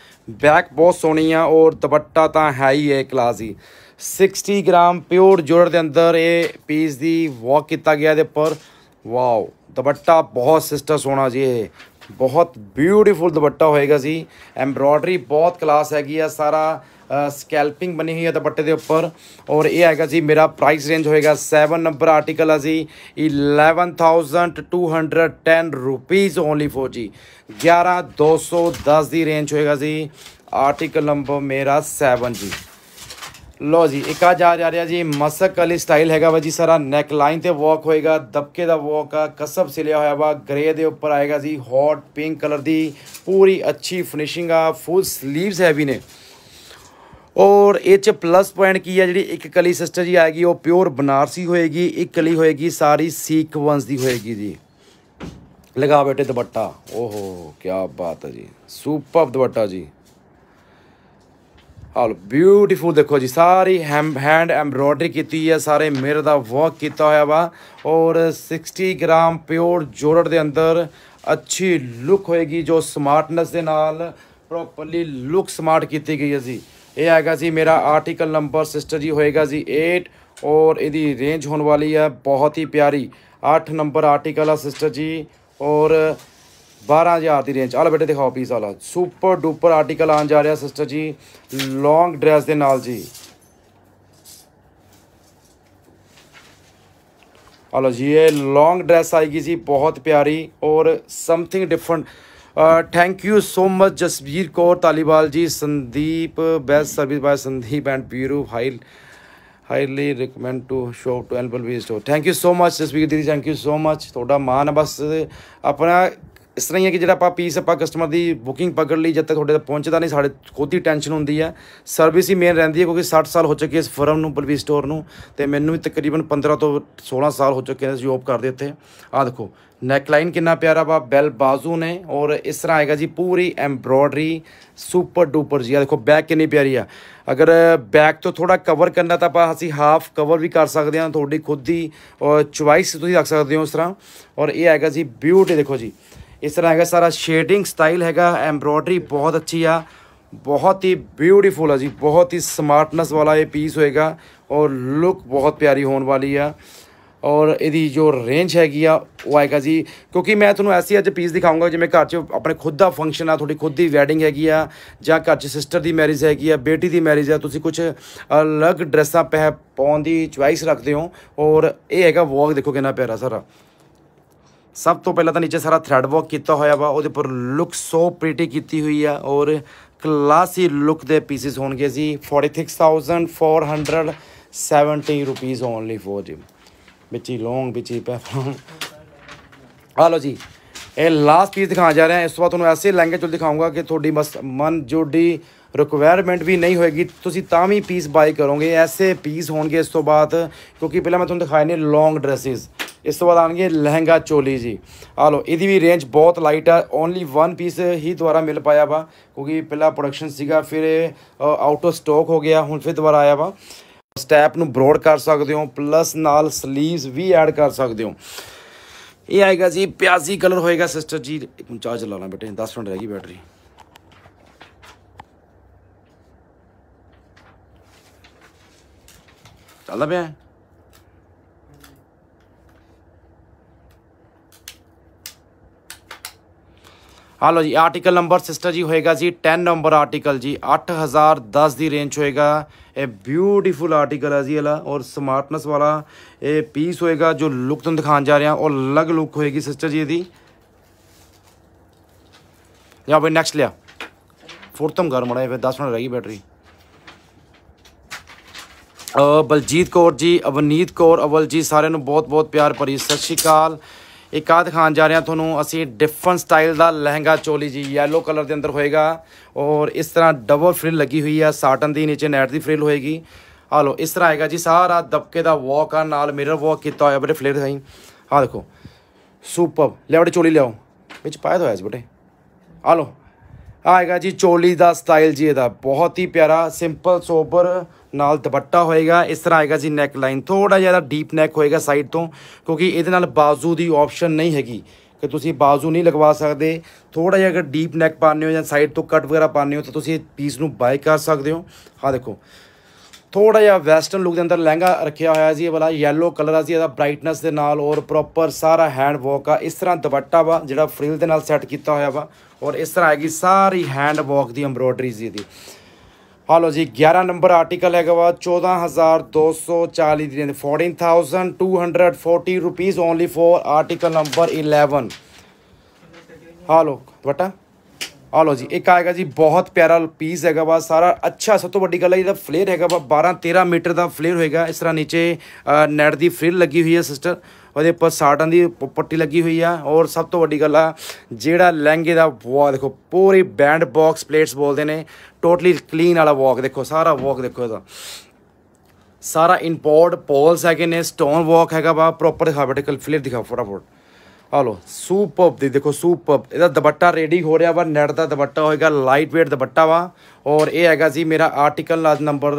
[SPEAKER 1] ਬੈਕ ਬਹੁਤ ਸੋਹਣੀ ਆ ਔਰ ਦੁਪੱਟਾ ਤਾਂ ਹੈ ਹੀ ਹੈ ਕਲਾਸ ਹੀ 60 ਗ੍ਰਾਮ ਪਿਓਰ ਜੋੜ ਦੇ ਅੰਦਰ ਇਹ ਪੀਸ ਦੀ ਵਰਕ ਕੀਤਾ ਗਿਆ ਦੇ ਉੱਪਰ ਵਾਓ ਦੁਪੱਟਾ ਬਹੁਤ ਸਿਸਟਰ ਸੋਹਣਾ ਜੀ ਇਹ ਬਹੁਤ ਬਿਊਟੀਫੁਲ ਦੁਪੱਟਾ ਹੋਏਗਾ ਜੀ ਐਮਬ੍ਰੋਇਡਰੀ ਬਹੁਤ ਕਲਾਸ ਹੈਗੀ ਆ ਸਾਰਾ ਸਕੈਲਪਿੰਗ ਬਣੀ ਹੋਈ ਹੈ ਦੁਪੱਟੇ ਦੇ ਉੱਪਰ ਔਰ ਇਹ ਆਏਗਾ ਜੀ ਮੇਰਾ ਪ੍ਰਾਈਸ ਰੇਂਜ ਹੋਏਗਾ 7 ਨੰਬਰ ਆਰਟੀਕਲ ਆ ਜੀ 11210 ਰੁਪੀਸ ਓਨਲੀ ਫੋਰ ਜੀ 11210 ਦੀ ਰੇਂਜ ਹੋਏਗਾ ਜੀ ਆਰਟੀਕਲ ਨੰਬਰ ਮੇਰਾ 7 ਜੀ ਲੋ ਜੀ ਇੱਕ ਆ ਜਾ ਰਿਹਾ ਜੀ ਮਸਕ ਵਾਲੀ ਸਟਾਈਲ ਹੈਗਾ ਵਾ ਜੀ ਸਾਰਾ ਨੈਕ ਲਾਈਨ ਤੇ ਵਾਕ ਹੋਏਗਾ ਦਬਕੇ ਦਾ ਵਾਕ ਆ ਕਸਬ ਸਿਲਿਆ ਹੋਇਆ ਵਾ ਗ੍ਰੇ ਦੇ ਉੱਪਰ ਆਏਗਾ ਜੀ ਹੌਟ ਪਿੰਕ ਕਲਰ ਦੀ ਪੂਰੀ ਅੱਛੀ ਫਿਨਿਸ਼ਿੰਗ ਆ ਫੁੱਲ 슬ੀਵਸ ਵੀ ਨੇ ਔਰ ਇਹ ਚ ਪਲੱਸ ਪੁਆਇੰਟ ਕੀ ਆ ਜਿਹੜੀ ਇੱਕ ਕਲੀ ਸਿਸਟਰ ਜੀ ਆਏਗੀ ਉਹ ਪਿਓਰ ਬਨਾਰਸੀ ਹੋਏਗੀ ਇੱਕ ਕਲੀ ਹੋਏਗੀ ਸਾਰੀ ਸੀਕਵੈਂਸ ਦੀ ਹੋਏਗੀ ਜੀ ਲਗਾ ਬੇਟੇ ਦੁਪੱਟਾ ਓਹੋ ਕੀ ਬਾਤ ਹੈ ਜੀ ਸੁਪਰਬ ਦੁਪੱਟਾ ਜੀ और ब्यूटीफुल देखो जी सारी हैम हैंड एम्ब्रॉयडरी की है सारे मेरे का वर्क किया होया वा और 60 ग्राम प्योर जोड़र ਦੇ ਅੰਦਰ ਅੱਛੀ ਲੁੱਕ ਹੋਏਗੀ ਜੋ ਸਮਾਰਟਨੈਸ ਦੇ ਨਾਲ ਪ੍ਰੋਪਰਲੀ ਲੁੱਕ ਸਮਾਰਟ ਕੀਤੀ ਗਈ ਹੈ ਜੀ ਇਹ ਆਏਗਾ ਜੀ ਮੇਰਾ ਆਰਟੀਕਲ ਨੰਬਰ ਸਿਸਟਰ ਜੀ ਹੋਏਗਾ ਜੀ 8 ਔਰ ਇਹਦੀ ਰੇਂਜ ਹੋਣ ਵਾਲੀ ਹੈ ਬਹੁਤ ਹੀ ਪਿਆਰੀ 8 ਨੰਬਰ ਆਰਟੀਕਲ ਆ ਸਿਸਟਰ ਜੀ ਔਰ 12000 ਦੀ ਰੇਂਜ ਆਲਾ ਬੇਟੇ ਦਿਖਾਓ ਪੀਸ ਆਲਾ ਸੁਪਰ ਡੂਪਰ ਆਰਟੀਕਲ ਆਉਣ ਜਾ ਰਿਹਾ ਸਿਸਟਰ ਜੀ ਲੌਂਗ ਡਰੈਸ ਦੇ ਨਾਲ ਜੀ ਆਲਾ ਜੀ ਇਹ ਲੌਂਗ ਡਰੈਸ ਆਈ ਗਈ ਸੀ ਬਹੁਤ ਪਿਆਰੀ ਔਰ something different thank you so much Jasvir Kaur Taliwal ji Sandeep best service by Sandeep and Piru high highly recommend to shop to label V store thank you so much Jasvir ਦੀ ਥੈਂਕ ਯੂ ਸੋ ਮਚ ਤੁਹਾਡਾ ਮਾਨ ਬਸ ਆਪਣਾ ਇਸ ਤਰ੍ਹਾਂ ਹੀ ਹੈ ਕਿ ਜਿਹੜਾ ਆਪਾਂ ਪੀਸ ਆਪਾਂ ਕਸਟਮਰ ਦੀ ਬੁਕਿੰਗ ਪਕੜ ਲਈ ਜਦ ਤੱਕ ਤੁਹਾਡੇ ਤੱਕ ਪਹੁੰਚਦਾ ਨਹੀਂ ਸਾਡੇ ਖੁਦ ਹੀ ਟੈਨਸ਼ਨ ਹੁੰਦੀ ਹੈ ਸਰਵਿਸ ਹੀ ਮੇਨ ਰਹਿੰਦੀ ਹੈ ਕਿਉਂਕਿ 60 ਸਾਲ ਹੋ ਚੁੱਕੇ ਇਸ ਫਰਮ ਨੂੰ ਪਲਵੀ ਸਟੋਰ ਨੂੰ ਤੇ ਮੈਨੂੰ ਵੀ ਤਕਰੀਬਨ 15 ਤੋਂ 16 ਸਾਲ ਹੋ ਚੁੱਕੇ ਨੇ ਜੋਬ ਕਰਦੇ ਇੱਥੇ ਆ ਦੇਖੋ ਨੈਕ ਲਾਈਨ ਕਿੰਨਾ ਪਿਆਰਾ ਵਾ ਬੈਲ ਬਾਜ਼ੂ ਨੇ ਔਰ ਇਸ ਤਰ੍ਹਾਂ ਆਏਗਾ ਜੀ ਪੂਰੀ ਐਮਬ੍ਰੋਇਡਰੀ ਸੁਪਰ ਡੂਪਰ ਜੀ ਆ ਦੇਖੋ ਬੈਕ ਕਿੰਨੀ ਪਿਆਰੀ ਆ ਅਗਰ ਬੈਕ ਤੋਂ ਥੋੜਾ ਕਵਰ ਕਰਨਾ ਤਾਂ ਆਪਾਂ ਅਸੀਂ ਹਾਫ ਕਵਰ ਵੀ ਕਰ ਸਕਦੇ ਹਾਂ ਤੁਹਾਡੀ ਖੁਦ ਦੀ ਚੁਆਇਸ ਤੁਸੀਂ ਰੱਖ ਸਕਦੇ ਹੋ ਇਸ ਤਰ੍ਹਾਂ ਔਰ ਇਹ ਆਏਗਾ ਜੀ ਬਿਊਟੀ ਦੇਖੋ ਜੀ ਇਸ ਤਰ੍ਹਾਂ ਹੈਗਾ ਸਾਰਾ ਸ਼ੇਡਿੰਗ ਸਟਾਈਲ ਹੈਗਾ ਐਮਬ੍ਰੋਇਡਰੀ ਬਹੁਤ ਅੱਛੀ ਆ ਬਹੁਤ ਹੀ ਬਿਊਟੀਫੁਲ ਆ ਜੀ ਬਹੁਤ ਹੀ ਸਮਾਰਟਨੈਸ ਵਾਲਾ ਇਹ ਪੀਸ ਹੋਏਗਾ ਔਰ ਲੁੱਕ ਬਹੁਤ ਪਿਆਰੀ ਹੋਣ ਵਾਲੀ ਆ ਔਰ ਇਹਦੀ ਜੋ ਰੇਂਜ ਹੈਗੀ ਆ ਉਹ ਆਏਗਾ ਜੀ ਕਿਉਂਕਿ ਮੈਂ ਤੁਹਾਨੂੰ ਐਸੀ ਅੱਜ ਪੀਸ ਦਿਖਾਉਂਗਾ ਜਿਵੇਂ ਘਰ 'ਚ ਆਪਣੇ ਖੁਦ ਦਾ ਫੰਕਸ਼ਨ ਆ ਤੁਹਾਡੀ ਖੁਦ ਦੀ ਵੈਡਿੰਗ ਹੈਗੀ ਆ ਜਾਂ ਘਰ 'ਚ ਸਿਸਟਰ ਦੀ ਮੈਰਿਜ ਹੈਗੀ ਆ ਬੇਟੀ ਦੀ ਮੈਰਿਜ ਆ ਤੁਸੀਂ ਕੁਝ ਅਲੱਗ ਡਰੈਸਾਂ ਪਹਿ ਪਾਉਣ ਦੀ ਚੁਆਇਸ ਰੱਖਦੇ ਹੋ ਔਰ ਇਹ ਹੈਗਾ ਵਰਕ ਦੇਖੋ ਕਿੰਨਾ ਪਿਆਰਾ ਸਾਰਾ ਸਭ ਤੋਂ ਪਹਿਲਾਂ ਤਾਂ ਨੀਚੇ ਸਾਰਾ ਥ੍ਰੈਡ ਵਰਕ ਕੀਤਾ ਹੋਇਆ ਵਾ ਉਹਦੇ ਉੱਪਰ ਲੁੱਕ ਸੋ ਪ੍ਰੀਟੀ ਕੀਤੀ ਹੋਈ ਆ ਔਰ ਕਲਾਸੀ ਲੁੱਕ ਦੇ ਪੀਸਿਸ ਹੋਣਗੇ ਜੀ 46470 ਰੁਪੀਸ ਓਨਲੀ ਫੋਰ ਜੀ ਵਿੱਚ ਲੌਂਗ ਵਿੱਚ ਪੈਫਰਮ ਆ ਜੀ ਇਹ ਲਾਸਟ ਪੀਸ ਦਿਖਾਉਣ ਜਾ ਰਿਹਾ ਇਸ ਤੋਂ ਬਾਅਦ ਤੁਹਾਨੂੰ ਐਸੇ ਲਹਿੰਗੇ ਚੋਂ ਦਿਖਾਉਂਗਾ ਕਿ ਤੁਹਾਡੀ ਬਸ ਮਨ ਜੋੜੀ ਰਿਕੁਆਇਰਮੈਂਟ ਵੀ ਨਹੀਂ ਹੋਏਗੀ ਤੁਸੀਂ ਤਾਂ ਵੀ ਪੀਸ ਬਾਈ ਕਰੋਗੇ ਐਸੇ ਪੀਸ ਹੋਣਗੇ ਇਸ ਤੋਂ ਬਾਅਦ ਕਿਉਂਕਿ ਪਹਿਲਾਂ ਮੈਂ ਤੁਹਾਨੂੰ ਦਿਖਾਏ ਨੇ ਲੌਂਗ ਡਰੈਸਸ ਇਸ ਤੋਂ ਬਾਅਦ ਆਣਗੇ ਲਹਿੰਗਾ ਚੋਲੀ ਜੀ ਆ ਲੋ ਇਹਦੀ ਵੀ ਰੇਂਜ ਬਹੁਤ ਲਾਈਟ ਆ ਓਨਲੀ 1 ਪੀਸ ਹੀ ਦੁਬਾਰਾ ਮਿਲ ਪਾਇਆ ਵਾ ਕਿਉਂਕਿ ਪਹਿਲਾਂ ਪ੍ਰੋਡਕਸ਼ਨ ਸੀਗਾ ਫਿਰ ਆਊਟ ਆਫ ਸਟਾਕ ਹੋ ਗਿਆ ਹੁਣ ਫਿਰ ਦੁਬਾਰਾ ਆਇਆ ਵਾ ਸਟੈਪ ਨੂੰ ਬਰੋਡ ਕਰ ਸਕਦੇ ਹੋ ਪਲੱਸ ਨਾਲ ਸਲੀਵਸ ਵੀ ਐਡ ਕਰ ਸਕਦੇ ਹੋ ਇਹ ਆਏਗਾ ਜੀ ਪਿਆਸੀ ਕਲਰ ਹੋਏਗਾ ਸਿਸਟਰ ਜੀ ਇੱਕ ਚਾਰਜ ਲਾ ਬੇਟੇ 10 ਮਿੰਟ ਰਹਿ ਗਈ ਬੈਟਰੀ ਚੱਲਦਾ ਪਿਆ ਹੈ ਹਾਲੋ ਜੀ ਆਰਟੀਕਲ ਨੰਬਰ ਸਿਸਟਰ ਜੀ ਹੋਏਗਾ ਜੀ 10 ਨੰਬਰ ਆਰਟੀਕਲ ਜੀ 8010 ਦੀ ਰੇਂਜ ਹੋਏਗਾ ਇਹ ਬਿਊਟੀਫੁਲ ਆਰਟੀਕਲ ਹੈ ਜੀ ਇਹਲਾ ਔਰ ਸਮਾਰਟਨੈਸ ਵਾਲਾ ਇਹ ਪੀਸ ਹੋਏਗਾ ਜੋ ਲੁੱਕ ਤੁਹਾਨੂੰ ਦਿਖਾਉਣ ਜਾ ਰਿਹਾ ਔਰ ਅਲੱਗ ਲੁੱਕ ਹੋਏਗੀ ਸਿਸਟਰ ਜੀ ਇਹਦੀ या भाई नेक्स्ट लिया फोर्थ तुम घर मड़ा फिर दस मिनट रहेगी बैटरी ਬਲਜੀਤ ਕੌਰ ਜੀ ਅਵਨੀਤ ਕੌਰ ਅਵਲ ਜੀ ਸਾਰਿਆਂ ਨੂੰ ਬਹੁਤ-ਬਹੁਤ ਪਿਆਰ ਭਰੀ ਸਤਿ ਸ਼੍ਰੀ ਅਕਾਲ ਇੱਕ ਆਦ ਖਾਨ ਜਾ ਰਿਹਾ ਤੁਹਾਨੂੰ ਅਸੀਂ ਡਿਫਰੈਂਟ ਸਟਾਈਲ ਦਾ ਲਹਿੰਗਾ ਚੋਲੀ ਜੀ yellow ਕਲਰ ਦੇ ਅੰਦਰ ਹੋਏਗਾ ਔਰ ਇਸ ਤਰ੍ਹਾਂ ਡਬਲ ਫ੍ਰਿਲ ਲੱਗੀ ਹੋਈ ਆ ਸਾਟਨ ਦੀ ਨੀਚੇ ਨੈਟ ਦੀ ਫ੍ਰਿਲ ਹੋਏਗੀ ਆ ਲੋ ਇਸ ਤਰ੍ਹਾਂ ਆਏਗਾ ਜੀ ਸਾਰਾ ਦਬਕੇ ਦਾ ਵਾਕ ਆ ਨਾਲ ਮਿਰਰ ਵਾਕ ਕੀਤਾ ਹੋਇਆ ਬੜੇ ਫਲੇਅਰ ਹੈ ਆ ਦੇਖੋ ਸੁਪਰ ਲੈ ਚੋਲੀ ਲਿਆਓ ਵਿੱਚ ਪਾਇਆ ਹੋਇਆ ਇਸ ਬਟੇ ਆ ਲੋ ਆਏਗਾ ਜੀ ਚੋਲੀ ਦਾ ਸਟਾਈਲ ਜੀ ਇਹਦਾ ਬਹੁਤ ਹੀ ਪਿਆਰਾ ਸਿੰਪਲ ਸੋਬਰ ਨਾਲ ਦੁਪੱਟਾ ਹੋਏਗਾ ਇਸ ਤਰ੍ਹਾਂ ਆਏਗਾ ਜੀ ਨੈਕ ਲਾਈਨ ਥੋੜਾ ਜਿਆਦਾ ਡੀਪ ਨੈਕ ਹੋਏਗਾ ਸਾਈਡ ਤੋਂ ਕਿਉਂਕਿ ਇਹਦੇ ਨਾਲ ਬਾਜ਼ੂ ਦੀ ਆਪਸ਼ਨ ਨਹੀਂ ਹੈਗੀ ਕਿ ਤੁਸੀਂ ਬਾਜ਼ੂ ਨਹੀਂ ਲਗਵਾ ਸਕਦੇ ਥੋੜਾ ਜਿਹਾ ਅਗਰ ਡੀਪ ਨੈਕ ਪਾਣੇ ਹੋ ਜਾਂ ਸਾਈਡ ਤੋਂ ਕੱਟ ਵਗੈਰਾ ਪਾਣੇ ਹੋ ਤਾਂ ਤੁਸੀਂ ਇਹ ਪੀਸ ਨੂੰ ਬਾਈ ਕਰ ਸਕਦੇ ਹੋ ਆ ਦੇਖੋ ਥੋੜਾ ਜਿਹਾ ਵੈਸਟਰਨ ਲੁੱਕ ਦੇ ਅੰਦਰ ਲਹਿੰਗਾ ਰੱਖਿਆ ਹੋਇਆ ਜੀ ਇਹ ਵਾਲਾ yellow ਕਲਰ ਆ ਜੀ ਇਹਦਾ ਬ੍ਰਾਈਟਨੈਸ ਦੇ ਨਾਲ ਔਰ ਪ੍ਰੋਪਰ ਸਾਰਾ ਹੈਂਡ ਵਰਕ ਆ ਇਸ ਤਰ੍ਹਾਂ ਦੁਪੱਟਾ ਵਾ ਜਿਹੜਾ ਫ੍ਰਿਲ ਦੇ ਨਾਲ ਸੈੱਟ ਕੀਤਾ ਹੋਇਆ ਵਾ ਔਰ ਇਸ ਤਰ੍ਹਾਂ ਆਏਗੀ ਸਾਰੀ ਹੈਂਡ ਵਰਕ ਦੀ ਐਮਬ੍ਰੋਇਡਰੀ ਜੀ ਦੀ ਆ ਲੋ ਜੀ 11 ਨੰਬਰ ਆਰਟੀਕਲ ਹੈਗਾ ਵਾ 14240 ਦੀ range 14240 rupees only for article number 11 ਆ ਲੋ ਬਟਾ ਆ ਲੋ ਜੀ ਇੱਕ ਆਏਗਾ ਜੀ ਬਹੁਤ ਪਿਆਰਾ ਪੀਸ ਹੈਗਾ ਵਾ ਸਾਰਾ ਅੱਛਾ ਸਭ ਤੋਂ ਵੱਡੀ ਗੱਲ ਹੈ ਇਹਦਾ ਫਲੇਅਰ ਹੈਗਾ ਵਾ 12 13 ਮੀਟਰ ਦਾ ਫਲੇਅਰ ਹੋਏਗਾ ਇਸ ਤਰ੍ਹਾਂ ਨੀਚੇ ਨੈਟ ਦੀ ਫ੍ਰਿਲ ਲੱਗੀ ਹੋਈ ਹੈ ਸਿਸਟਰ ਉਹਦੇ ਉੱਪਰ ਸਾਟਾਂ ਦੀ ਪੱਟੀ ਲੱਗੀ ਹੋਈ ਆ ਔਰ ਸਭ ਤੋਂ ਵੱਡੀ ਗੱਲ ਆ ਜਿਹੜਾ ਲਹਿੰਗੇ ਦਾ ਵਾ ਦੇਖੋ ਪੂਰੀ ਬੈਂਡ ਬਾਕਸ ਪਲੇਟਸ ਬੋਲਦੇ ਨੇ ਟੋਟਲੀ ਕਲੀਨ ਵਾਲਾ ਵਾਕ ਦੇਖੋ ਸਾਰਾ ਵਾਕ ਦੇਖੋ ਇਹਦਾ ਸਾਰਾ ਇੰਪੋਰਟ ਪੋਲਸ ਹੈਗੇ ਨੇ ਸਟੋਨ ਵਾਕ ਹੈਗਾ ਵਾ ਪ੍ਰੋਪਰ ਦਿਖਾ ਬਟੇ ਫਲੇਅਰ ਦਿਖਾ ਫਟਾਫਟ ਆ ਲੋ ਸੂਪਰਬ ਦੇ ਦੇਖੋ ਸੁਪਰਬ ਇਹਦਾ ਦੁਪੱਟਾ ਰੈਡੀ ਹੋ ਰਿਹਾ ਵਾ ਨੈਟ ਦਾ ਦੁਪੱਟਾ ਹੋਏਗਾ ਲਾਈਟ weight ਦੁਪੱਟਾ ਵਾ ਔਰ ਇਹ ਹੈਗਾ ਜੀ ਮੇਰਾ ਆਰਟੀਕਲ ਨੰਬਰ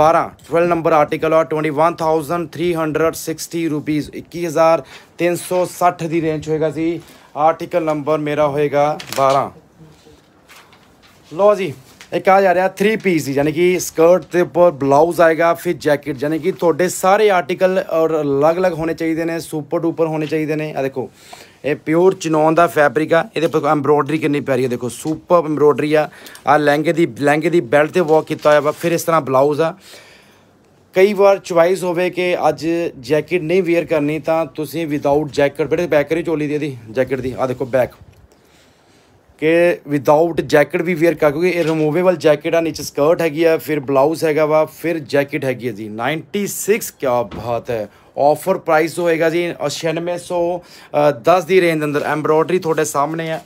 [SPEAKER 1] 12 12 ਨੰਬਰ ਆਰਟੀਕਲ ਆ 21360 ਰੁਪੀਸ 21360 ਦੀ ਰੇਂਜ ਹੋਏਗਾ ਜੀ ਆਰਟੀਕਲ ਨੰਬਰ ਮੇਰਾ ਹੋਏਗਾ 12 ਲੋ ਜੀ ਇਹ ਆ ਜਾ ਰਿਹਾ 3 ਪੀਸ ਦੀ ਯਾਨੀ ਕਿ ਸਕਰਟ ਤੇ ਉੱਪਰ ਬਲਾਊਜ਼ ਆਏਗਾ ਫਿਰ ਜੈਕਟ ਯਾਨੀ ਕਿ ਤੁਹਾਡੇ ਸਾਰੇ ਆਰਟੀਕਲ ਔਰ ਅਲੱਗ-ਅਲੱਗ ਹੋਣੇ ਚਾਹੀਦੇ ਨੇ ਸੁਪਰ ਡੂਪਰ ਹੋਣੇ ਚਾਹੀਦੇ ਨੇ ਆ ਦੇਖੋ ਇਹ ਪਿਓਰ ਚਨੌਨ ਦਾ ਫੈਬਰਿਕ ਆ ਇਹਦੇ ਉੱਪਰ ਐਮਬ੍ਰੋਇਡਰੀ ਕਿੰਨੀ ਪਿਆਰੀ ਆ ਦੇਖੋ ਸੁਪਰ ਐਮਬ੍ਰੋਇਡਰੀ ਆ ਆ ਲਹਿੰਗੇ ਦੀ ਲਹਿੰਗੇ ਦੀ ਬੈਲਟ ਤੇ ਵਰਕ ਕੀਤਾ ਹੋਇਆ ਵਾ ਫਿਰ ਇਸ ਤਰ੍ਹਾਂ ਬਲਾਊਜ਼ ਆ ਕਈ ਵਾਰ ਚੁਆਇਸ ਹੋਵੇ ਕਿ ਅੱਜ ਜੈਕਟ ਨਹੀਂ ਵੇਅਰ ਕਰਨੀ ਤਾਂ ਤੁਸੀਂ ਵਿਦਆਊਟ ਜੈਕਟ ਬੜੇ ਬੈਕਰੀ ਚੋਲੀ ਦੀ ਇਹਦੀ ਜੈਕਟ ਦੀ ਆ ਦੇਖੋ ਬੈਕ ਕਿ ਵਿਦਆਊਟ ਜੈਕਟ ਵੀ ਵੇਅਰ ਕਰ ਕਿਉਂਕਿ ਇਹ ਰਿਮੂਵੇਬਲ ਜੈਕਟ ਆ ਨੀਚੇ ਸਕਰਟ ਹੈਗੀ ਆ ਫਿਰ ਬਲਾਊਜ਼ ਹੈਗਾ ਵਾ ਫਿਰ ਜੈਕਟ ਹੈਗੀ ਜੀ 96 ਕਿਆ ਬਾਤ ਹੈ ਆਫਰ ਪ੍ਰਾਈਸ ਹੋਏਗਾ ਜੀ 10 ਦੀ ਰੇਂਜ ਦੇ ਅੰਦਰ ਐਮਬ੍ਰੋਇਡਰੀ ਤੁਹਾਡੇ ਸਾਹਮਣੇ ਆ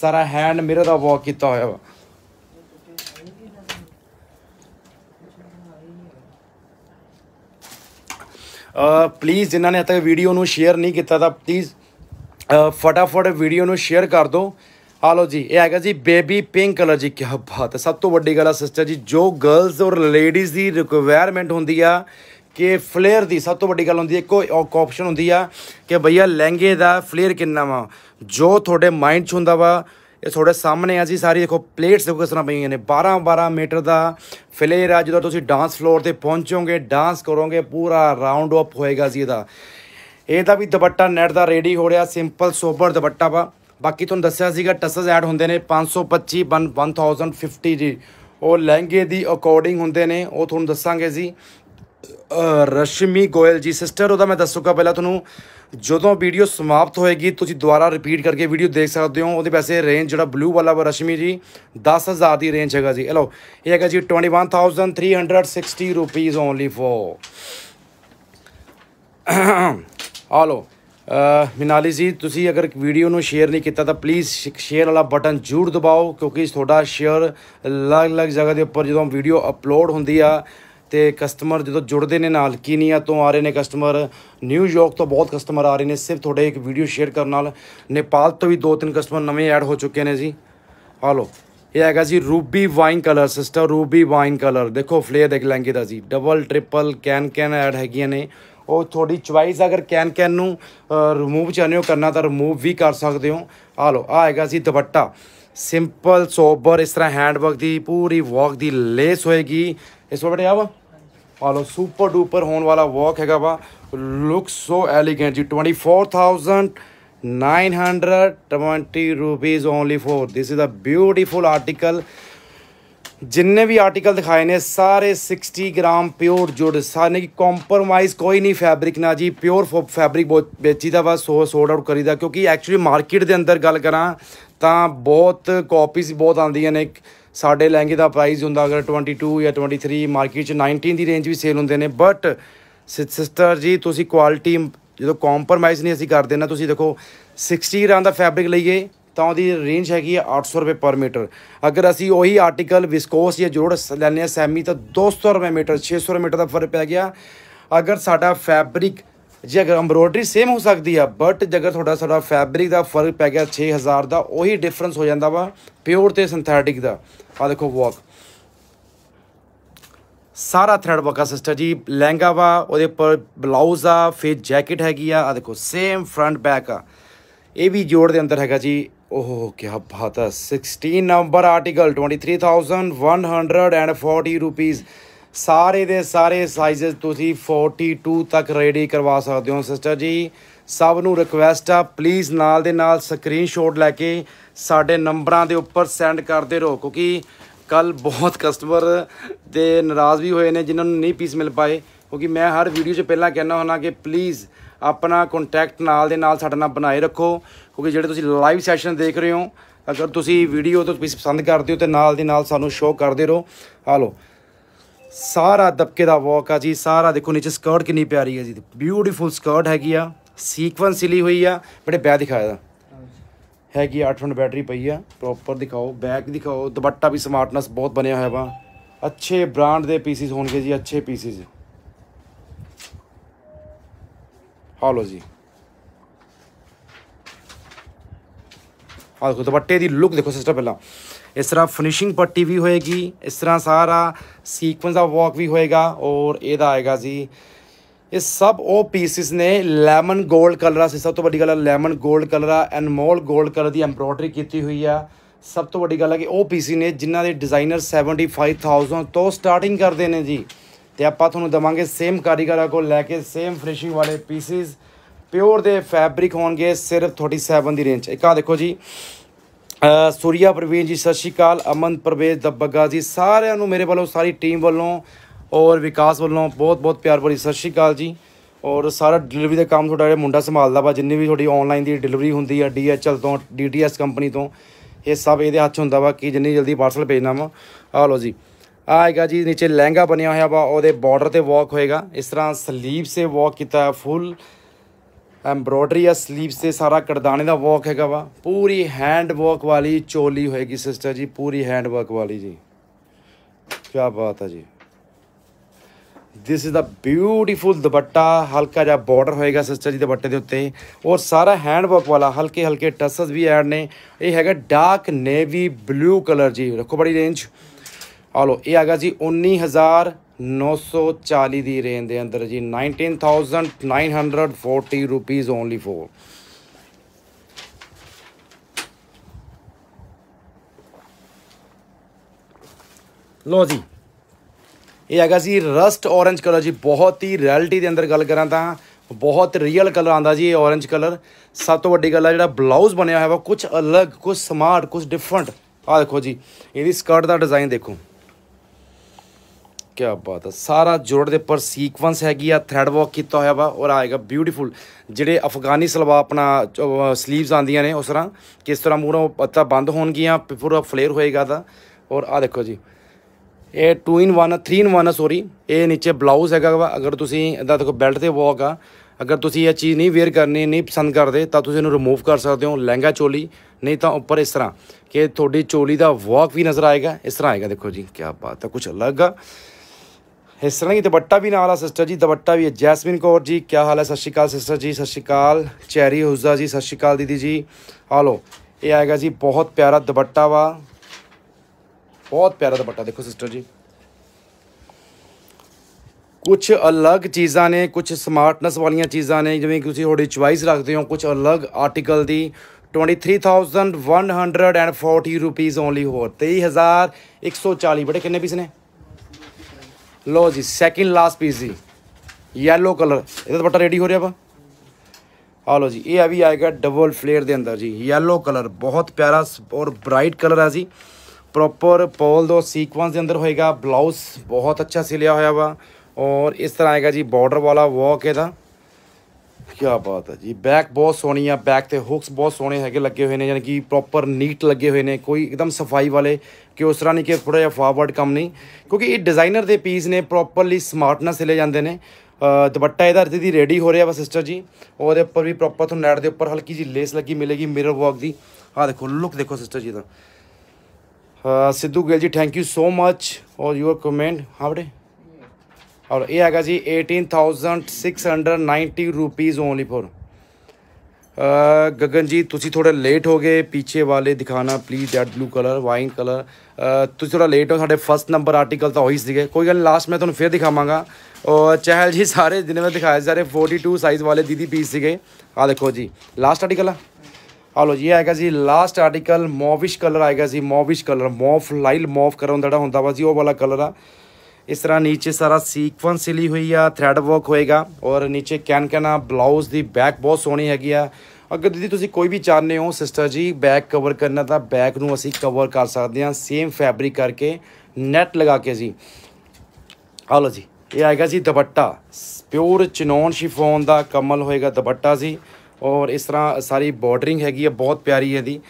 [SPEAKER 1] ਸਾਰਾ ਹੈਂਡ ਮਿਰਰ ਦਾ ਵਰਕ ਕੀਤਾ ਹੋਇਆ ਵਾ ਪਲੀਜ਼ ਜਿਨ੍ਹਾਂ ਨੇ ਅਜੇ ਤੱਕ ਵੀਡੀਓ ਨੂੰ ਸ਼ੇਅਰ ਨਹੀਂ ਕੀਤਾ ਤਾਂ ਪਲੀਜ਼ ਫਟਾਫਟ ਵੀਡੀਓ ਨੂੰ ਸ਼ੇਅਰ ਕਰ ਦਿਓ ਆ ਲੋ ਜੀ ਇਹ ਹੈਗਾ ਜੀ ਬੇਬੀ ਪਿੰਕ ਕਲਰ ਜੀ ਕੀ ਬਾਤ ਹੈ ਸਭ ਤੋਂ ਵੱਡੀ ਗੱਲ ਆ ਸਿਸਟਰ ਜੀ ਜੋ ਗਰਲਸ ਔਰ ਲੇਡੀਜ਼ ਦੀ ਰਿਕੁਆਇਰਮੈਂਟ ਹੁੰਦੀ ਆ ਕਿ ਫਲੇਅਰ ਦੀ ਸਭ ਤੋਂ ਵੱਡੀ ਗੱਲ ਹੁੰਦੀ ਹੈ ਕੋਈ ਇੱਕ ਆਪਸ਼ਨ ਹੁੰਦੀ ਆ ਕਿ ਭਈਆ ਲਹਿੰਗੇ ਦਾ ਫਲੇਅਰ ਕਿੰਨਾ ਵਾ ਜੋ ਤੁਹਾਡੇ ਮਾਈਂਡ 'ਚ ਹੁੰਦਾ ਵਾ ਇਹ ਤੁਹਾਡੇ ਸਾਹਮਣੇ ਆ ਜੀ ਸਾਰੀ ਦੇਖੋ ਪਲੇਟਸ ਦੇਖੋ ਕਿਸ ਤਰ੍ਹਾਂ ਪਈਆਂ ਨੇ 12 12 ਮੀਟਰ ਦਾ ਫਲੇਅਰ ਆ ਜਦੋਂ ਤੁਸੀਂ ਡਾਂਸ ਫਲੋਰ ਤੇ ਪਹੁੰਚੋਗੇ ਡਾਂਸ ਕਰੋਗੇ ਪੂਰਾ ਰਾਉਂਡ ਅਪ ਹੋਏਗਾ ਜੀ ਇਹਦਾ ਇਹਦਾ ਵੀ ਦੁਪੱਟਾ ਨੈਟ ਦਾ ਰੈਡੀ ਹੋ ਰਿਹਾ ਸਿੰਪਲ ਸੋਬਰ ਦੁਪੱਟਾ ਵਾ ਬਾਕੀ ਤੁਹਾਨੂੰ ਦੱਸਿਆ ਸੀਗਾ ਟਸਸ ਐਡ ਹੁੰਦੇ ਨੇ 525 1050 ਜੀ ਉਹ ਲਹਿੰਗੇ ਦੀ ਅਕੋਰਡਿੰਗ ਹੁੰਦੇ ਨੇ ਉਹ ਤੁਹਾਨੂੰ ਦੱਸਾਂਗੇ ਜੀ ਰਸ਼ਮੀ ਗੋਇਲ ਜੀ ਸਿਸਟਰ ਉਹਦਾ ਮੈਂ ਦੱਸੂਗਾ ਪਹਿਲਾਂ ਤੁਹਾਨੂੰ ਜਦੋਂ ਵੀਡੀਓ ਸਮਾਪਤ ਹੋਏਗੀ ਤੁਸੀਂ ਦੁਬਾਰਾ ਰਿਪੀਟ ਕਰਕੇ ਵੀਡੀਓ ਦੇਖ ਸਕਦੇ ਹੋ ਉਹਦੇ ਪੈਸੇ ਰੇਂਜ ਜਿਹੜਾ ਬਲੂ ਵਾਲਾ ਵਾ ਰਸ਼ਮੀ ਜੀ 10000 ਦੀ ਰੇਂਜ ਹੈਗਾ ਜੀ ਹਲੋ ਇਹ ਹੈਗਾ ਜੀ 21360 rupees only for hello Minali ji ਤੁਸੀਂ ਅਗਰ ਵੀਡੀਓ ਨੂੰ ਸ਼ੇਅਰ ਨਹੀਂ ਕੀਤਾ ਤਾਂ ਪਲੀਜ਼ ਸ਼ੇਅਰ ਵਾਲਾ ਬਟਨ ਜ਼ਰੂਰ ਦਬਾਓ ਕਿਉਂਕਿ ਤੁਹਾਡਾ ਸ਼ੇਅਰ ਅਲੱਗ-ਅਲੱਗ ਜਗ੍ਹਾ ਦੇ ਉੱਪਰ ਜਦੋਂ ਵੀਡੀਓ ਅਪਲੋਡ ਹੁੰਦੀ ਆ ਤੇ ਕਸਟਮਰ ਜਦੋਂ ਜੁੜਦੇ ਨੇ ਨਾਲ ਕੀਨੀਆ ਤੋਂ ਆ ਰਹੇ ਨੇ ਕਸਟਮਰ ਨਿਊਯਾਰਕ ਤੋਂ ਬਹੁਤ ਕਸਟਮਰ ਆ ਰਹੇ ਨੇ ਸਿਰਫ ਤੁਹਾਡੇ ਇੱਕ ਵੀਡੀਓ ਸ਼ੇਅਰ ਕਰਨ ਨਾਲ ਨੇਪਾਲ ਤੋਂ ਵੀ ਦੋ ਤਿੰਨ ਕਸਟਮਰ ਨਵੇਂ ਐਡ ਹੋ ਚੁੱਕੇ ਨੇ ਜੀ ਹਾਲੋ ਇਹ ਹੈਗਾ ਜੀ ruby wine colour sister ruby wine colour ਦੇਖੋ ਫਲੇਅਰ ਦੇਖ ਲੈਂਗੇ ਦਾ ਜੀ double triple cancan add ਹੈਗੀਆਂ ਨੇ ਉਹ ਤੁਹਾਡੀ ਚੁਆਇਸ ਅਗਰ ਕੈਨ ਕੈਨ ਨੂੰ ਰਿਮੂਵ ਚਾਹੁੰਦੇ ਹੋ ਕਰਨਾ ਤਾਂ ਰਿਮੂਵ ਵੀ ਕਰ ਸਕਦੇ ਹੋ ਆ ਲਓ ਆ ਹੈਗਾ ਸੀ ਦੁਪੱਟਾ ਸਿੰਪਲ ਸੋਬਰ ਇਸ ਤਰ੍ਹਾਂ ਹੈਂਡਵਰਕ ਦੀ ਪੂਰੀ ਵਰਕ ਦੀ ਲੇਸ ਹੋਏਗੀ ਇਸ ਵਾਰ ਬੜਿਆ ਵਾ ਆ ਲਓ ਸੁਪਰ ਡੂਪਰ ਹੋਣ ਵਾਲਾ ਵਰਕ ਹੈਗਾ ਵਾ ਲੁੱਕ ਸੋ ਐਲੀਗੈਂਟ ਜੀ 24000 920 only for this is a beautiful article ਜਿੰਨੇ ਵੀ ਆਰਟੀਕਲ ਦਿਖਾਏ ਨੇ ਸਾਰੇ 60 ਗ੍ਰਾਮ ਪਿਓਰ ਜੁੜ ਸਾਨੇ ਕਿ ਕੰਪਰਮਾਈਜ਼ ਕੋਈ ਨਹੀਂ ਫੈਬਰਿਕ ਨਾ ਜੀ ਪਿਓਰ ਫੈਬਰਿਕ ਵੇਚੀਦਾ ਵਾ ਸੋ ਸੋਰਡ ਆਊਟ ਕਰੀਦਾ ਕਿਉਂਕਿ ਐਕਚੁਅਲੀ ਮਾਰਕੀਟ ਦੇ ਅੰਦਰ ਗੱਲ ਕਰਾਂ ਤਾਂ ਬਹੁਤ ਕਾਪੀਜ਼ ਬਹੁਤ ਆਉਂਦੀਆਂ ਨੇ ਸਾਡੇ ਲਹਿੰਗੇ ਦਾ ਪ੍ਰਾਈਸ ਹੁੰਦਾ ਅਗਰ 22 ਜਾਂ 23 ਮਾਰਕੀਟ 'ਚ 19 ਦੀ ਰੇਂਜ ਵੀ ਸੇਲ ਹੁੰਦੇ ਨੇ ਬਟ ਸਿਸਟਰ ਜੀ ਤੁਸੀਂ ਕੁਆਲਿਟੀ ਜਦੋਂ ਕੰਪਰਮਾਈਜ਼ ਨਹੀਂ ਅਸੀਂ ਕਰਦੇ ਨਾ ਤੁਸੀਂ ਦੇਖੋ 60 ਗ੍ਰਾਮ ਦਾ ਫੈਬਰਿਕ ਲਈਏ ਤਾਂ ਉਹਦੀ ਰੇਂਜ ਹੈਗੀ ਹੈ 800 ਰੁਪਏ ਪਰ ਮੀਟਰ ਅਗਰ ਅਸੀਂ ਉਹੀ ਆਰਟੀਕਲ ਵਿਸਕੋਸ ਜਾਂ ਜੋੜ ਲੈਣੇ ਆ ਸੈਮੀ ਤਾਂ 200 ਰੁਪਏ ਮੀਟਰ 600 ਰੁਪਏ ਮੀਟਰ ਦਾ ਫਰਕ ਪੈ ਗਿਆ ਅਗਰ ਸਾਡਾ ਫੈਬਰਿਕ ਜੇ ਅਗਰ ਸੇਮ ਹੋ ਸਕਦੀ ਆ ਬਟ ਜੇਕਰ ਤੁਹਾਡਾ ਸਾਡਾ ਫੈਬਰਿਕ ਦਾ ਫਰਕ ਪੈ ਗਿਆ 6000 ਦਾ ਉਹੀ ਡਿਫਰੈਂਸ ਹੋ ਜਾਂਦਾ ਵਾ ਪਿਓਰ ਤੇ ਸਿੰਥੈਟਿਕ ਦਾ ਆ ਦੇਖੋ ਵਾਕ ਸਾਰਾ ਥਰਡ ਵਰਕ ਆ ਸਿਸਟਰ ਜੀ ਲਹਿੰਗਾ ਵਾ ਉਹਦੇ ਉੱਪਰ ਬਲਾਊਜ਼ ਆ ਫਿਰ ਜੈਕਟ ਹੈਗੀ ਆ ਆ ਦੇਖੋ ਸੇਮ ਫਰੰਟ ਬੈਕ ਆ ਇਹ ਵੀ ਜੋੜ ਦੇ ਅੰਦਰ ਹੈਗਾ ਜੀ ਓਹ ਕੀ ਬਾਤ ਹੈ 16 ਨੰਬਰ ਆਰਟੀਕਲ 23140 ਰੁਪੀਸ ਸਾਰੇ ਦੇ ਸਾਰੇ ਸਾਈਜ਼ਸ ਤੁਸੀਂ 42 ਤੱਕ ਰੈਡੀ ਕਰਵਾ ਸਕਦੇ ਹੋ ਸਿਸਟਰ ਜੀ ਸਭ ਨੂੰ ਰਿਕਵੈਸਟ ਆ ਪਲੀਜ਼ ਨਾਲ ਦੇ ਨਾਲ ਸਕਰੀਨਸ਼ਾਟ ਲੈ ਕੇ ਸਾਡੇ ਨੰਬਰਾਂ ਦੇ ਉੱਪਰ ਸੈਂਡ ਕਰਦੇ ਰਹੋ ਕਿਉਂਕਿ ਕੱਲ ਬਹੁਤ ਕਸਟਮਰ ਦੇ ਨਾਰਾਜ਼ ਵੀ ਹੋਏ ਨੇ ਜਿਨ੍ਹਾਂ ਨੂੰ ਨਹੀਂ ਪੀਸ ਮਿਲ ਪਾਏ ਕਿਉਂਕਿ ਮੈਂ ਹਰ ਵੀਡੀਓ 'ਚ ਪਹਿਲਾਂ ਕਹਿਣਾ ਹੁੰਦਾ ਕਿ ਪਲੀਜ਼ ਆਪਣਾ ਕੰਟੈਕਟ ਨਾਲ ਦੇ ਨਾਲ ਸਾਡਾ ਨਾਲ ਬਣਾਏ ਰੱਖੋ ਕਿਉਂਕਿ ਜਿਹੜੇ ਤੁਸੀਂ ਲਾਈਵ ਸੈਸ਼ਨ ਦੇਖ ਰਹੇ ਹੋ ਅਗਰ ਤੁਸੀਂ ਵੀਡੀਓ ਤੋਂ ਤੁਸੀਂ ਪਸੰਦ ਕਰਦੇ ਹੋ ਤੇ ਨਾਲ ਦੀ ਨਾਲ ਸਾਨੂੰ ਸ਼ੋਅ ਕਰਦੇ ਰਹੋ ਆ ਲੋ ਸਾਰਾ ਦਬਕੇ ਦਾ ਵਾਕ ਆ ਜੀ ਸਾਰਾ ਦੇਖੋ ਨੀਚੇ ਸਕਰਟ ਕਿੰਨੀ ਪਿਆਰੀ ਹੈ ਜੀ ਬਿਊਟੀਫੁਲ ਸਕਰਟ ਹੈਗੀ ਆ ਸੀਕਵੈਂਸ ਲਈ ਹੋਈ ਆ ਬੜੇ ਬੈ ਦਿਖਾਇਆ ਹੈਗੀ 8 ਮਿੰਟ ਬੈਟਰੀ ਪਈ ਆ ਪ੍ਰੋਪਰ ਦਿਖਾਓ ਬੈਕ ਦਿਖਾਓ ਦੁਪੱਟਾ ਵੀ ਸਮਾਰਟਨੈਸ ਬਹੁਤ ਬਣਿਆ ਹੋਇਆ ਵਾ ਅੱਛੇ ਬ੍ਰਾਂਡ ਦੇ ਪੀਸਿਸ ਹੋਣਗੇ ਜੀ ਅੱਛੇ ਪੀਸਿਸ ਹਾਲੋ ਜੀ ਆ ਦੇਖੋ ਦੁਪੱਟੇ ਦੀ ਲੁੱਕ ਦੇਖੋ ਸਿਸਟਰ ਪਹਿਲਾਂ ਇਸ ਤਰ੍ਹਾਂ ਫਿਨਿਸ਼ਿੰਗ ਪੱਟੀ ਵੀ ਹੋਏਗੀ ਇਸ ਤਰ੍ਹਾਂ ਸਾਰਾ ਸੀਕੁਐਂਸ ਆਫ ਵਰਕ ਵੀ ਹੋਏਗਾ ਔਰ ਇਹਦਾ ਆਏਗਾ ਜੀ ਇਹ ਸਭ ਉਹ ਪੀਸਿਸ ਨੇ ਲੈਮਨ 골ਡ ਕਲਰ ਆ ਸਭ ਤੋਂ ਵੱਡੀ ਗੱਲ ਆ ਲੈਮਨ 골ਡ ਕਲਰ ਆ ਐਨਮੋਲ 골ਡ ਕਲਰ ਦੀ ਐਮਬ੍ਰੋਇਡਰੀ ਕੀਤੀ ਹੋਈ ਆ ਸਭ ਤੋਂ ਵੱਡੀ ਗੱਲ ਹੈ ਕਿ ਉਹ ਪੀਸੀ ਨੇ ਜਿਨ੍ਹਾਂ ਦੇ ਡਿਜ਼ਾਈਨਰ 75000 ਤੋਂ ਸਟਾਰਟਿੰਗ ਕਰਦੇ ਨੇ ਜੀ ਤੇ ਆਪਾਂ ਤੁਹਾਨੂੰ ਦਵਾਂਗੇ ਸੇਮ ਕਾਰੀਗਰਾਂ ਕੋਲ ਲੈ ਕੇ ਸੇਮ ਫਿਨਿਸ਼ਿੰਗ ਵਾਲੇ ਪੀਸਿਸ ਪਿਓਰ ਦੇ ਫੈਬਰਿਕ ਹੋਣਗੇ ਸਿਰਫ 37 ਦੀ ਰੇਂਜ ਇੱਕ ਆ ਦੇਖੋ ਜੀ ਸੂਰੀਆ ਪ੍ਰਵੀਨ ਜੀ ਸਤਿ ਸ਼੍ਰੀ ਅਕਾਲ ਅਮਨ ਪ੍ਰਵੇਸ਼ ਦੱਬਗਾ ਜੀ ਸਾਰਿਆਂ ਨੂੰ ਮੇਰੇ ਵੱਲੋਂ ਸਾਰੀ ਟੀਮ ਵੱਲੋਂ ਔਰ ਵਿਕਾਸ ਵੱਲੋਂ ਬਹੁਤ ਬਹੁਤ ਪਿਆਰ ਭਰੀ ਸਤਿ ਸ਼੍ਰੀ ਅਕਾਲ ਜੀ ਔਰ ਸਾਰਾ ਡਿਲੀਵਰੀ ਦਾ ਕੰਮ ਤੁਹਾਡਾ ਜਿਹੜਾ ਮੁੰਡਾ ਸੰਭਾਲਦਾ ਵਾ ਜਿੰਨੀ ਵੀ ਤੁਹਾਡੀ ਆਨਲਾਈਨ ਦੀ ਡਿਲੀਵਰੀ ਹੁੰਦੀ ਆ ਡੀਐਚਐਲ ਤੋਂ ਡੀਟੀਐਸ ਕੰਪਨੀ ਤੋਂ ਇਹ ਸਭ ਇਹਦੇ ਹੱਥ ਹੁੰਦਾ ਵਾ ਕਿ ਜਿੰਨੀ ਜਲਦੀ ਪਾਰਸਲ ਭੇਜਣਾ ਵਾ ਆ ਲਓ ਜੀ ਆਏਗਾ ਜੀ ਨੀਚੇ ਲਹਿੰਗਾ ਬਣਿਆ ਹੋਇਆ ਵਾ ਉਹਦੇ ਬਾਰਡਰ ਤੇ ਵਾਕ ਹੋਏਗਾ ਇਸ ਤਰ੍ਹਾਂ ਸਲੀਵ ਸੇ ਵਾਕ ਕੀਤਾ ਫੁੱਲ ਐਮਬ੍ਰੋਡਰੀ ਆ 슬ੀਵਸ ਤੇ ਸਾਰਾ ਕੜਦਾਣੇ ਦਾ ਵਰਕ ਹੈਗਾ ਵਾ ਪੂਰੀ ਹੈਂਡ ਵਰਕ ਵਾਲੀ ਚੋਲੀ ਹੋਏਗੀ ਸਿਸਟਰ ਜੀ ਪੂਰੀ ਹੈਂਡ ਵਰਕ ਵਾਲੀ ਜੀ ਕੀ ਬਾਤ ਹੈ ਜੀ this is a beautiful dupatta ਹਲਕਾ ਜਿਹਾ ਬਾਰਡਰ ਹੋਏਗਾ ਸਿਸਟਰ ਜੀ ਦੁਪੱਟੇ ਦੇ ਉੱਤੇ ਔਰ ਸਾਰਾ ਹੈਂਡ ਵਰਕ ਵਾਲਾ ਹਲਕੇ ਹਲਕੇ ਟਸਸ ਵੀ ਐਡ ਨੇ ਇਹ ਹੈਗਾ ਡਾਰਕ ਨੇਵੀ ਬਲੂ ਕਲਰ ਜੀ ਰੱਖੋ ਬੜੀ ਰੇਂਜ ਆ ਲੋ ਇਹ ਆਗਾ ਜੀ 19000 940 ਦੀ ਰੇਂਜ ਦੇ ਅੰਦਰ ਜੀ 19940 ਰੁਪੀਸ ਓਨਲੀ ਫੋਰ ਲੋ ਜੀ ਇਹ ਹੈਗਾ ਸੀ ਰਸਟ ਔਰੇਂਜ ਕਲਰ ਜੀ ਬਹੁਤ ਹੀ ਰੈਲਿਟੀ ਦੇ ਅੰਦਰ ਗੱਲ ਕਰਾਂ ਤਾਂ ਬਹੁਤ ਰੀਅਲ ਕਲਰ ਆਂਦਾ ਜੀ ਇਹ ਔਰੇਂਜ ਕਲਰ ਸਭ ਤੋਂ ਵੱਡੀ ਗੱਲ ਆ ਜਿਹੜਾ ਬਲਾਊਜ਼ ਬਣਿਆ ਹੋਇਆ ਵਾ ਕੁਝ ਅਲੱਗ ਕੁਝ ਸਮਾਰਟ ਕੁਝ ਡਿਫਰੈਂਟ ਆ ਦੇਖੋ ਜੀ ਇਹਦੀ ਸਕਰਟ ਦਾ ਡਿਜ਼ਾਈਨ ਦੇਖੋ ਕੀ ਬਾਤ ਹੈ ਸਾਰਾ ਜੋੜ ਦੇ ਉੱਪਰ ਸੀਕੁਐਂਸ ਹੈਗੀ ਆ ਥ੍ਰੈਡ ਵਰਕ ਕੀਤਾ ਹੋਇਆ ਵਾ ਔਰ ਆਏਗਾ ਬਿਊਟੀਫੁਲ ਜਿਹੜੇ ਅਫਗਾਨੀ ਸਲਵਾ ਆਪਣਾ ਸਲੀਵਸ ਆਂਦੀਆਂ ਨੇ ਉਸ ਤਰ੍ਹਾਂ ਕਿਸ ਤਰ੍ਹਾਂ ਮੂਰਾ ਪੱਤਾ ਬੰਦ ਹੋਣਗੀਆਂ ਪੂਰਾ ਫਲੇਅਰ ਹੋਏਗਾ ਦਾ ਔਰ ਆ ਦੇਖੋ ਜੀ ਇਹ 2 ਇਨ 1 3 ਇਨ 1 ਸੌਰੀ ਇਹ ਨੀਚੇ ਬਲਾਊਜ਼ ਹੈਗਾ ਵਾ ਅਗਰ ਤੁਸੀਂ ਇਹਦਾ ਦੇਖੋ ਬੈਲਟ ਤੇ ਵਾਕ ਆ ਅਗਰ ਤੁਸੀਂ ਇਹ ਚੀਜ਼ ਨਹੀਂ ਵੇਅਰ ਕਰਨੀ ਨਹੀਂ ਪਸੰਦ ਕਰਦੇ ਤਾਂ ਤੁਸੀਂ ਇਹਨੂੰ ਰਿਮੂਵ ਕਰ ਸਕਦੇ ਹੋ ਲਹਿੰਗਾ ਚੋਲੀ ਨਹੀਂ ਤਾਂ ਉੱਪਰ ਇਸ ਤਰ੍ਹਾਂ ਕਿ ਤੁਹਾਡੀ ਚੋਲੀ ਦਾ ਵਾਕ ਵੀ ਨਜ਼ਰ ਆਏਗਾ ਇਸ ਤਰ੍ਹਾਂ ਆਏਗਾ ਦੇਖੋ ਜੀ ਕੀ ਬਾਤ ਹੈ ਕੁਝ ਅਲੱਗ ਆ ਇਸ ਤਰ੍ਹਾਂ ਹੀ ਦੁਪੱਟਾ ਵੀ ਨਾਲ ਆ ਸਿਸਟਰ ਜੀ ਦੁਪੱਟਾ ਵੀ ਹੈ ਜੈਸਮਿਨ ਕੌਰ ਜੀ ਕੀ ਹਾਲ ਹੈ ਸਤਿ ਸ਼੍ਰੀ ਅਕਾਲ ਸਿਸਟਰ ਜੀ ਸਤਿ ਸ਼੍ਰੀ ਅਕਾਲ ਚੈਰੀ ਹੁਜ਼ਾ ਜੀ ਸਤਿ ਸ਼੍ਰੀ ਅਕਾਲ ਦੀਦੀ ਜੀ ਆ ਲੋ ਇਹ ਆਏਗਾ ਜੀ ਬਹੁਤ ਪਿਆਰਾ ਦੁਪੱਟਾ ਵਾ ਬਹੁਤ ਪਿਆਰਾ ਦੁਪੱਟਾ ਦੇਖੋ ਸਿਸਟਰ ਜੀ ਕੁਝ ਅਲੱਗ ਚੀਜ਼ਾਂ ਨੇ ਕੁਝ ਸਮਾਰਟਨੈਸ ਵਾਲੀਆਂ ਚੀਜ਼ਾਂ ਨੇ ਜਿਵੇਂ ਤੁਸੀਂ ਤੁਹਾਡੀ ਚੁਆਇਸ ਰੱਖਦੇ ਹੋ ਕੁਝ ਅਲੱਗ ਆਰਟੀਕਲ ਦੀ 23140 ਰੁਪਏ ਓਨਲੀ ਹੋਰ 23140 ਬੜੇ ਕਿੰਨੇ ਪੀਸ ਨੇ लो जी सैकेंड लास्ट पीस जी येलो कलर ये दुपट्टा रेडी हो रहा वा हाँ ਆ लो जी ये ਵੀ आएगा डबल फ्लेयर के अंदर जी येलो कलर बहुत प्यारा और ब्राइट कलर है जी प्रॉपर पॉल दो सीकुंस के अंदर होएगा ब्लाउज बहुत अच्छा सिलिया हुआ वा और इस तरह आएगा जी बॉर्डर वाला वॉक है क्या बात है जी बैक बहुत सोहनी है बैक ते हुक्स बहुत सोहने है लगे हुए हैं यानी कि प्रॉपर नीट लगे हुए हैं कोई एकदम सफाई वाले ਕਿ ਉਸ ਤਰ੍ਹਾਂ ਨਹੀਂ ਕਿ ਥੋੜਾ ਜਿਹਾ ਫਾਰਵਰਡ ਕੰਮ ਨਹੀਂ ਕਿਉਂਕਿ ਇਹ ਡਿਜ਼ਾਈਨਰ ਦੇ ਪੀਸ ਨੇ ਪ੍ਰੋਪਰਲੀ ਸਮਾਰਟਨੈਸ ਲੈ ਜਾਂਦੇ ਨੇ ਦੁਪੱਟਾ ਇਹਦਾ ਜਿਹਦੀ ਦੀ ਰੈਡੀ ਹੋ ਰਿਹਾ ਵਾ ਸਿਸਟਰ ਜੀ ਉਹਦੇ ਉੱਪਰ ਵੀ ਪ੍ਰੋਪਰ ਤੋਂ ਨੈਟ ਦੇ ਉੱਪਰ ਹਲਕੀ ਜੀ ਲੇਸ ਲੱਗੀ ਮਿਲੇਗੀ ਮਿਰਰ ਵਰਕ ਦੀ ਆ ਦੇਖੋ ਲੁੱਕ ਦੇਖੋ ਸਿਸਟਰ ਜੀ ਦਾ ਸਿੱਧੂ ਗਿੱਲ ਜੀ ਥੈਂਕ ਯੂ ਸੋ ਮੱਚ ਔਰ ਯੂਰ ਕਮੈਂਟ ਹਾਂ ਬੜੇ ਔਰ ਇਹ ਹੈਗਾ ਜੀ 18690 ਰੁਪੀਸ ਓਨਲੀ ਫॉर ਗਗਨ ਜੀ ਤੁਸੀਂ ਥੋੜਾ ਲੇਟ ਹੋ ਗਏ ਪਿੱਛੇ ਵਾਲੇ ਦਿਖਾਣਾ ਪਲੀਜ਼ ਡੈਡ ਬਲੂ ਕਲਰ ਵਾਈਨ ਕਲਰ ਤੁਸੀਂ ਥੋੜਾ ਲੇਟ ਹੋ ਸਾਡੇ ਫਸਟ ਨੰਬਰ ਆਰਟੀਕਲ ਤਾਂ ਹੋਈ ਸੀਗੇ ਕੋਈ ਗੱਲ ਲਾਸਟ ਮੈਂ ਤੁਹਾਨੂੰ ਫੇਰ ਦਿਖਾਵਾਂਗਾ ਔਰ ਚਹਿਲ ਜੀ ਸਾਰੇ ਜਿੰਨੇ ਮੈਂ ਦਿਖਾਇਆ ਸਾਰੇ 42 ਸਾਈਜ਼ ਵਾਲੇ ਦੀਦੀ ਪੀਸ ਸੀਗੇ ਆ ਦੇਖੋ ਜੀ ਲਾਸਟ ਆਰਟੀਕਲ ਆ ਲੋ ਜੀ ਇਹ ਆਏਗਾ ਜੀ ਲਾਸਟ ਆਰਟੀਕਲ ਮੌਵਿਸ਼ ਕਲਰ ਆਏਗਾ ਜੀ ਮੌਵਿਸ਼ ਕਲਰ ਮੌਫ ਲਾਈਲ ਮੌਫ ਕਰਨ ਜਿਹੜਾ ਹੁੰਦਾ ਵਾ ਜੀ ਉਹ ਵਾਲਾ ਕਲਰ ਆ ਇਸ ਤਰ੍ਹਾਂ نیچے ਸਾਰਾ ਸੀਕਵੈਂਸ ਲਈ ਹੋਈ ਆ ਥ੍ਰੈਡ ਵਰਕ ਹੋਏਗਾ ਔਰ ਨੀਚੇ ਕੈਨ ਕੈਨਾ ਬਲਾਊਜ਼ ਦੀ ਬੈਕ ਬਹੁਤ ਸੋਹਣੀ ਹੈਗੀ ਆ ਅਗਰ ਦੀਦੀ ਤੁਸੀਂ ਕੋਈ ਵੀ ਚਾਹਨੇ ਹੋ ਸਿਸਟਰ ਜੀ ਬੈਕ ਕਵਰ ਕਰਨਾ ਤਾਂ ਬੈਕ ਨੂੰ ਅਸੀਂ ਕਵਰ ਕਰ ਸਕਦੇ ਹਾਂ ਸੇਮ ਫੈਬਰਿਕ ਕਰਕੇ ਨੈਟ ਲਗਾ ਕੇ ਜੀ ਆ ਲਓ ਜੀ ਇਹ ਆਏਗਾ ਜੀ ਦੁਪੱਟਾ ਪਿਓਰ ਚਨੌਨ ਸ਼ਿਫੋਨ ਦਾ ਕਮਲ ਹੋਏਗਾ ਦੁਪੱਟਾ ਜੀ ਔਰ ਇਸ ਤਰ੍ਹਾਂ ਸਾਰੀ ਬਾਰਡਰਿੰਗ ਹੈਗੀ ਆ ਬਹੁਤ ਪਿਆਰੀ ਹੈ ਦੀ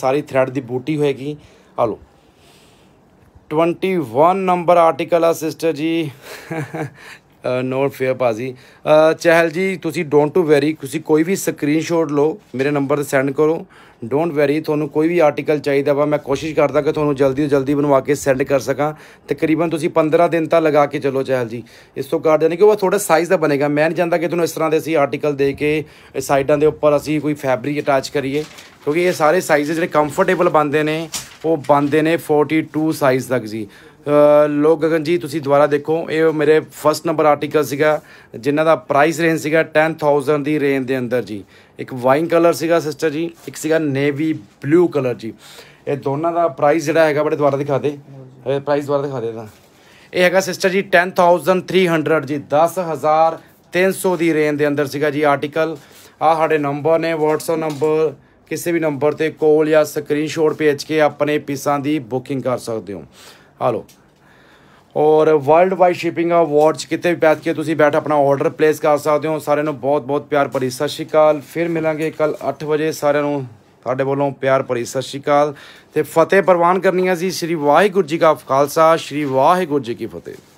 [SPEAKER 1] ਸਾਰੀ ਥ੍ਰੈਡ ਦੀ ਬੂਟੀ ਹੋਏਗੀ ਆ ਲਓ 21 ਨੰਬਰ ਆਰਟੀਕਲ ਆ ਸਿਸਟਰ ਜੀ ਨੋ ਫੇਅਰ ਬਾਜੀ ਚਹਿਲ ਜੀ ਤੁਸੀਂ ਡੋਨਟ ਟੂ ਵੈਰੀ ਤੁਸੀਂ ਕੋਈ ਵੀ ਸਕਰੀਨਸ਼ਾਟ ਲਓ ਮੇਰੇ ਨੰਬਰ ਤੇ ਸੈਂਡ ਕਰੋ ਡੋਨਟ ਵੈਰੀ ਤੁਹਾਨੂੰ ਕੋਈ ਵੀ ਆਰਟੀਕਲ ਚਾਹੀਦਾ ਵਾ ਮੈਂ ਕੋਸ਼ਿਸ਼ ਕਰਦਾ ਕਿ ਤੁਹਾਨੂੰ ਜਲਦੀ ਤੋਂ ਜਲਦੀ ਬਣਵਾ ਕੇ ਸੈਂਡ ਕਰ ਸਕਾਂ ਤਕਰੀਬਨ ਤੁਸੀਂ 15 ਦਿਨ ਤਾਂ ਲਗਾ ਕੇ ਚੱਲੋ ਚਹਿਲ ਜੀ ਇਸ ਤੋਂ ਕਾਰਡ ਯਾਨੀ ਕਿ ਉਹ ਥੋੜਾ ਸਾਈਜ਼ ਦਾ ਬਣੇਗਾ ਮੈਂ ਨਹੀਂ ਜਾਣਦਾ ਕਿ ਤੁਹਾਨੂੰ ਇਸ ਤਰ੍ਹਾਂ ਦੇ ਅਸੀਂ ਆਰਟੀਕਲ ਦੇ ਕੇ ਸਾਈਡਾਂ ਦੇ ਉੱਪਰ ਅਸੀਂ ਕੋਈ ਫੈਬਰਿਕ ਅਟੈਚ ਕਰੀਏ ਕਿਉਂਕਿ ਇਹ ਸਾਰੇ ਸਾਈਜ਼ ਜਿਹੜੇ ਕੰਫਰਟੇਬਲ ਬੰਦੇ ਨੇ ਉਹ ਬੰਦੇ ਨੇ 42 ਸਾਈਜ਼ ਤੱਕ ਜੀ ਲੋਕ ਗਗਨ ਜੀ ਤੁਸੀਂ ਦੁਬਾਰਾ ਦੇਖੋ ਇਹ ਮੇਰੇ ਫਰਸਟ ਨੰਬਰ ਆਰਟੀਕਲ ਸੀਗਾ ਜਿਨ੍ਹਾਂ ਦਾ ਪ੍ਰਾਈਸ ਰੇਂਜ ਸੀਗਾ 10000 ਦੀ ਰੇਂਜ ਦੇ ਅੰਦਰ ਜੀ ਇੱਕ ਵਾਈਨ ਕਲਰ ਸੀਗਾ ਸਿਸਟਰ ਜੀ ਇੱਕ ਸੀਗਾ ਨੇਵੀ ਬਲੂ ਕਲਰ ਜੀ ਇਹ ਦੋਨਾਂ ਦਾ ਪ੍ਰਾਈਸ ਜਿਹੜਾ ਹੈਗਾ ਬੜੇ ਦੁਬਾਰਾ ਦਿਖਾ ਦੇ ਪ੍ਰਾਈਸ ਦੁਬਾਰਾ ਦਿਖਾ ਦੇ ਤਾਂ ਇਹ ਹੈਗਾ ਸਿਸਟਰ ਜੀ 10300 ਜੀ 10300 ਦੀ ਰੇਂਜ ਦੇ ਅੰਦਰ ਸੀਗਾ ਜੀ ਆਰਟੀਕਲ ਆ ਸਾਡੇ ਨੰਬਰ ਨੇ WhatsApp ਨੰਬਰ ਕਿਸੇ ਵੀ ਨੰਬਰ ਤੇ ਕਾਲ ਜਾਂ ਸਕਰੀਨਸ਼ਾਟ ਭੇਜ ਕੇ ਆਪਣੇ ਪੀਸਾਂ ਦੀ ਬੁਕਿੰਗ ਕਰ ਸਕਦੇ ਹੋ ਹਲੋ ਔਰ ਵਰਲਡ ਵਾਈਡ ਸ਼ਿਪਿੰਗ ਆ ਵਾਚ ਕਿਤੇ ਵੀ ਬੈਠ ਕੇ ਤੁਸੀਂ ਬੈਠ ਆਪਣਾ ਆਰਡਰ ਪਲੇਸ ਕਰ ਸਕਦੇ ਹੋ ਸਾਰਿਆਂ ਨੂੰ ਬਹੁਤ ਬਹੁਤ ਪਿਆਰ ਭਰੀ ਸਤਿ ਸ਼੍ਰੀ ਅਕਾਲ ਫਿਰ ਮਿਲਾਂਗੇ ਕੱਲ 8 ਵਜੇ ਸਾਰਿਆਂ ਨੂੰ ਸਾਡੇ ਵੱਲੋਂ ਪਿਆਰ ਭਰੀ ਸਤਿ ਸ਼੍ਰੀ ਅਕਾਲ ਤੇ ਫਤਿਹ ਪ੍ਰਵਾਨ ਕਰਨੀ ਹੈ ਜੀ ਸ੍ਰੀ ਵਾਹਿਗੁਰੂ ਜੀ ਕਾ ਖਾਲਸਾ ਸ੍ਰੀ ਵਾਹਿਗੁਰੂ ਜੀ ਕੀ ਫਤਿਹ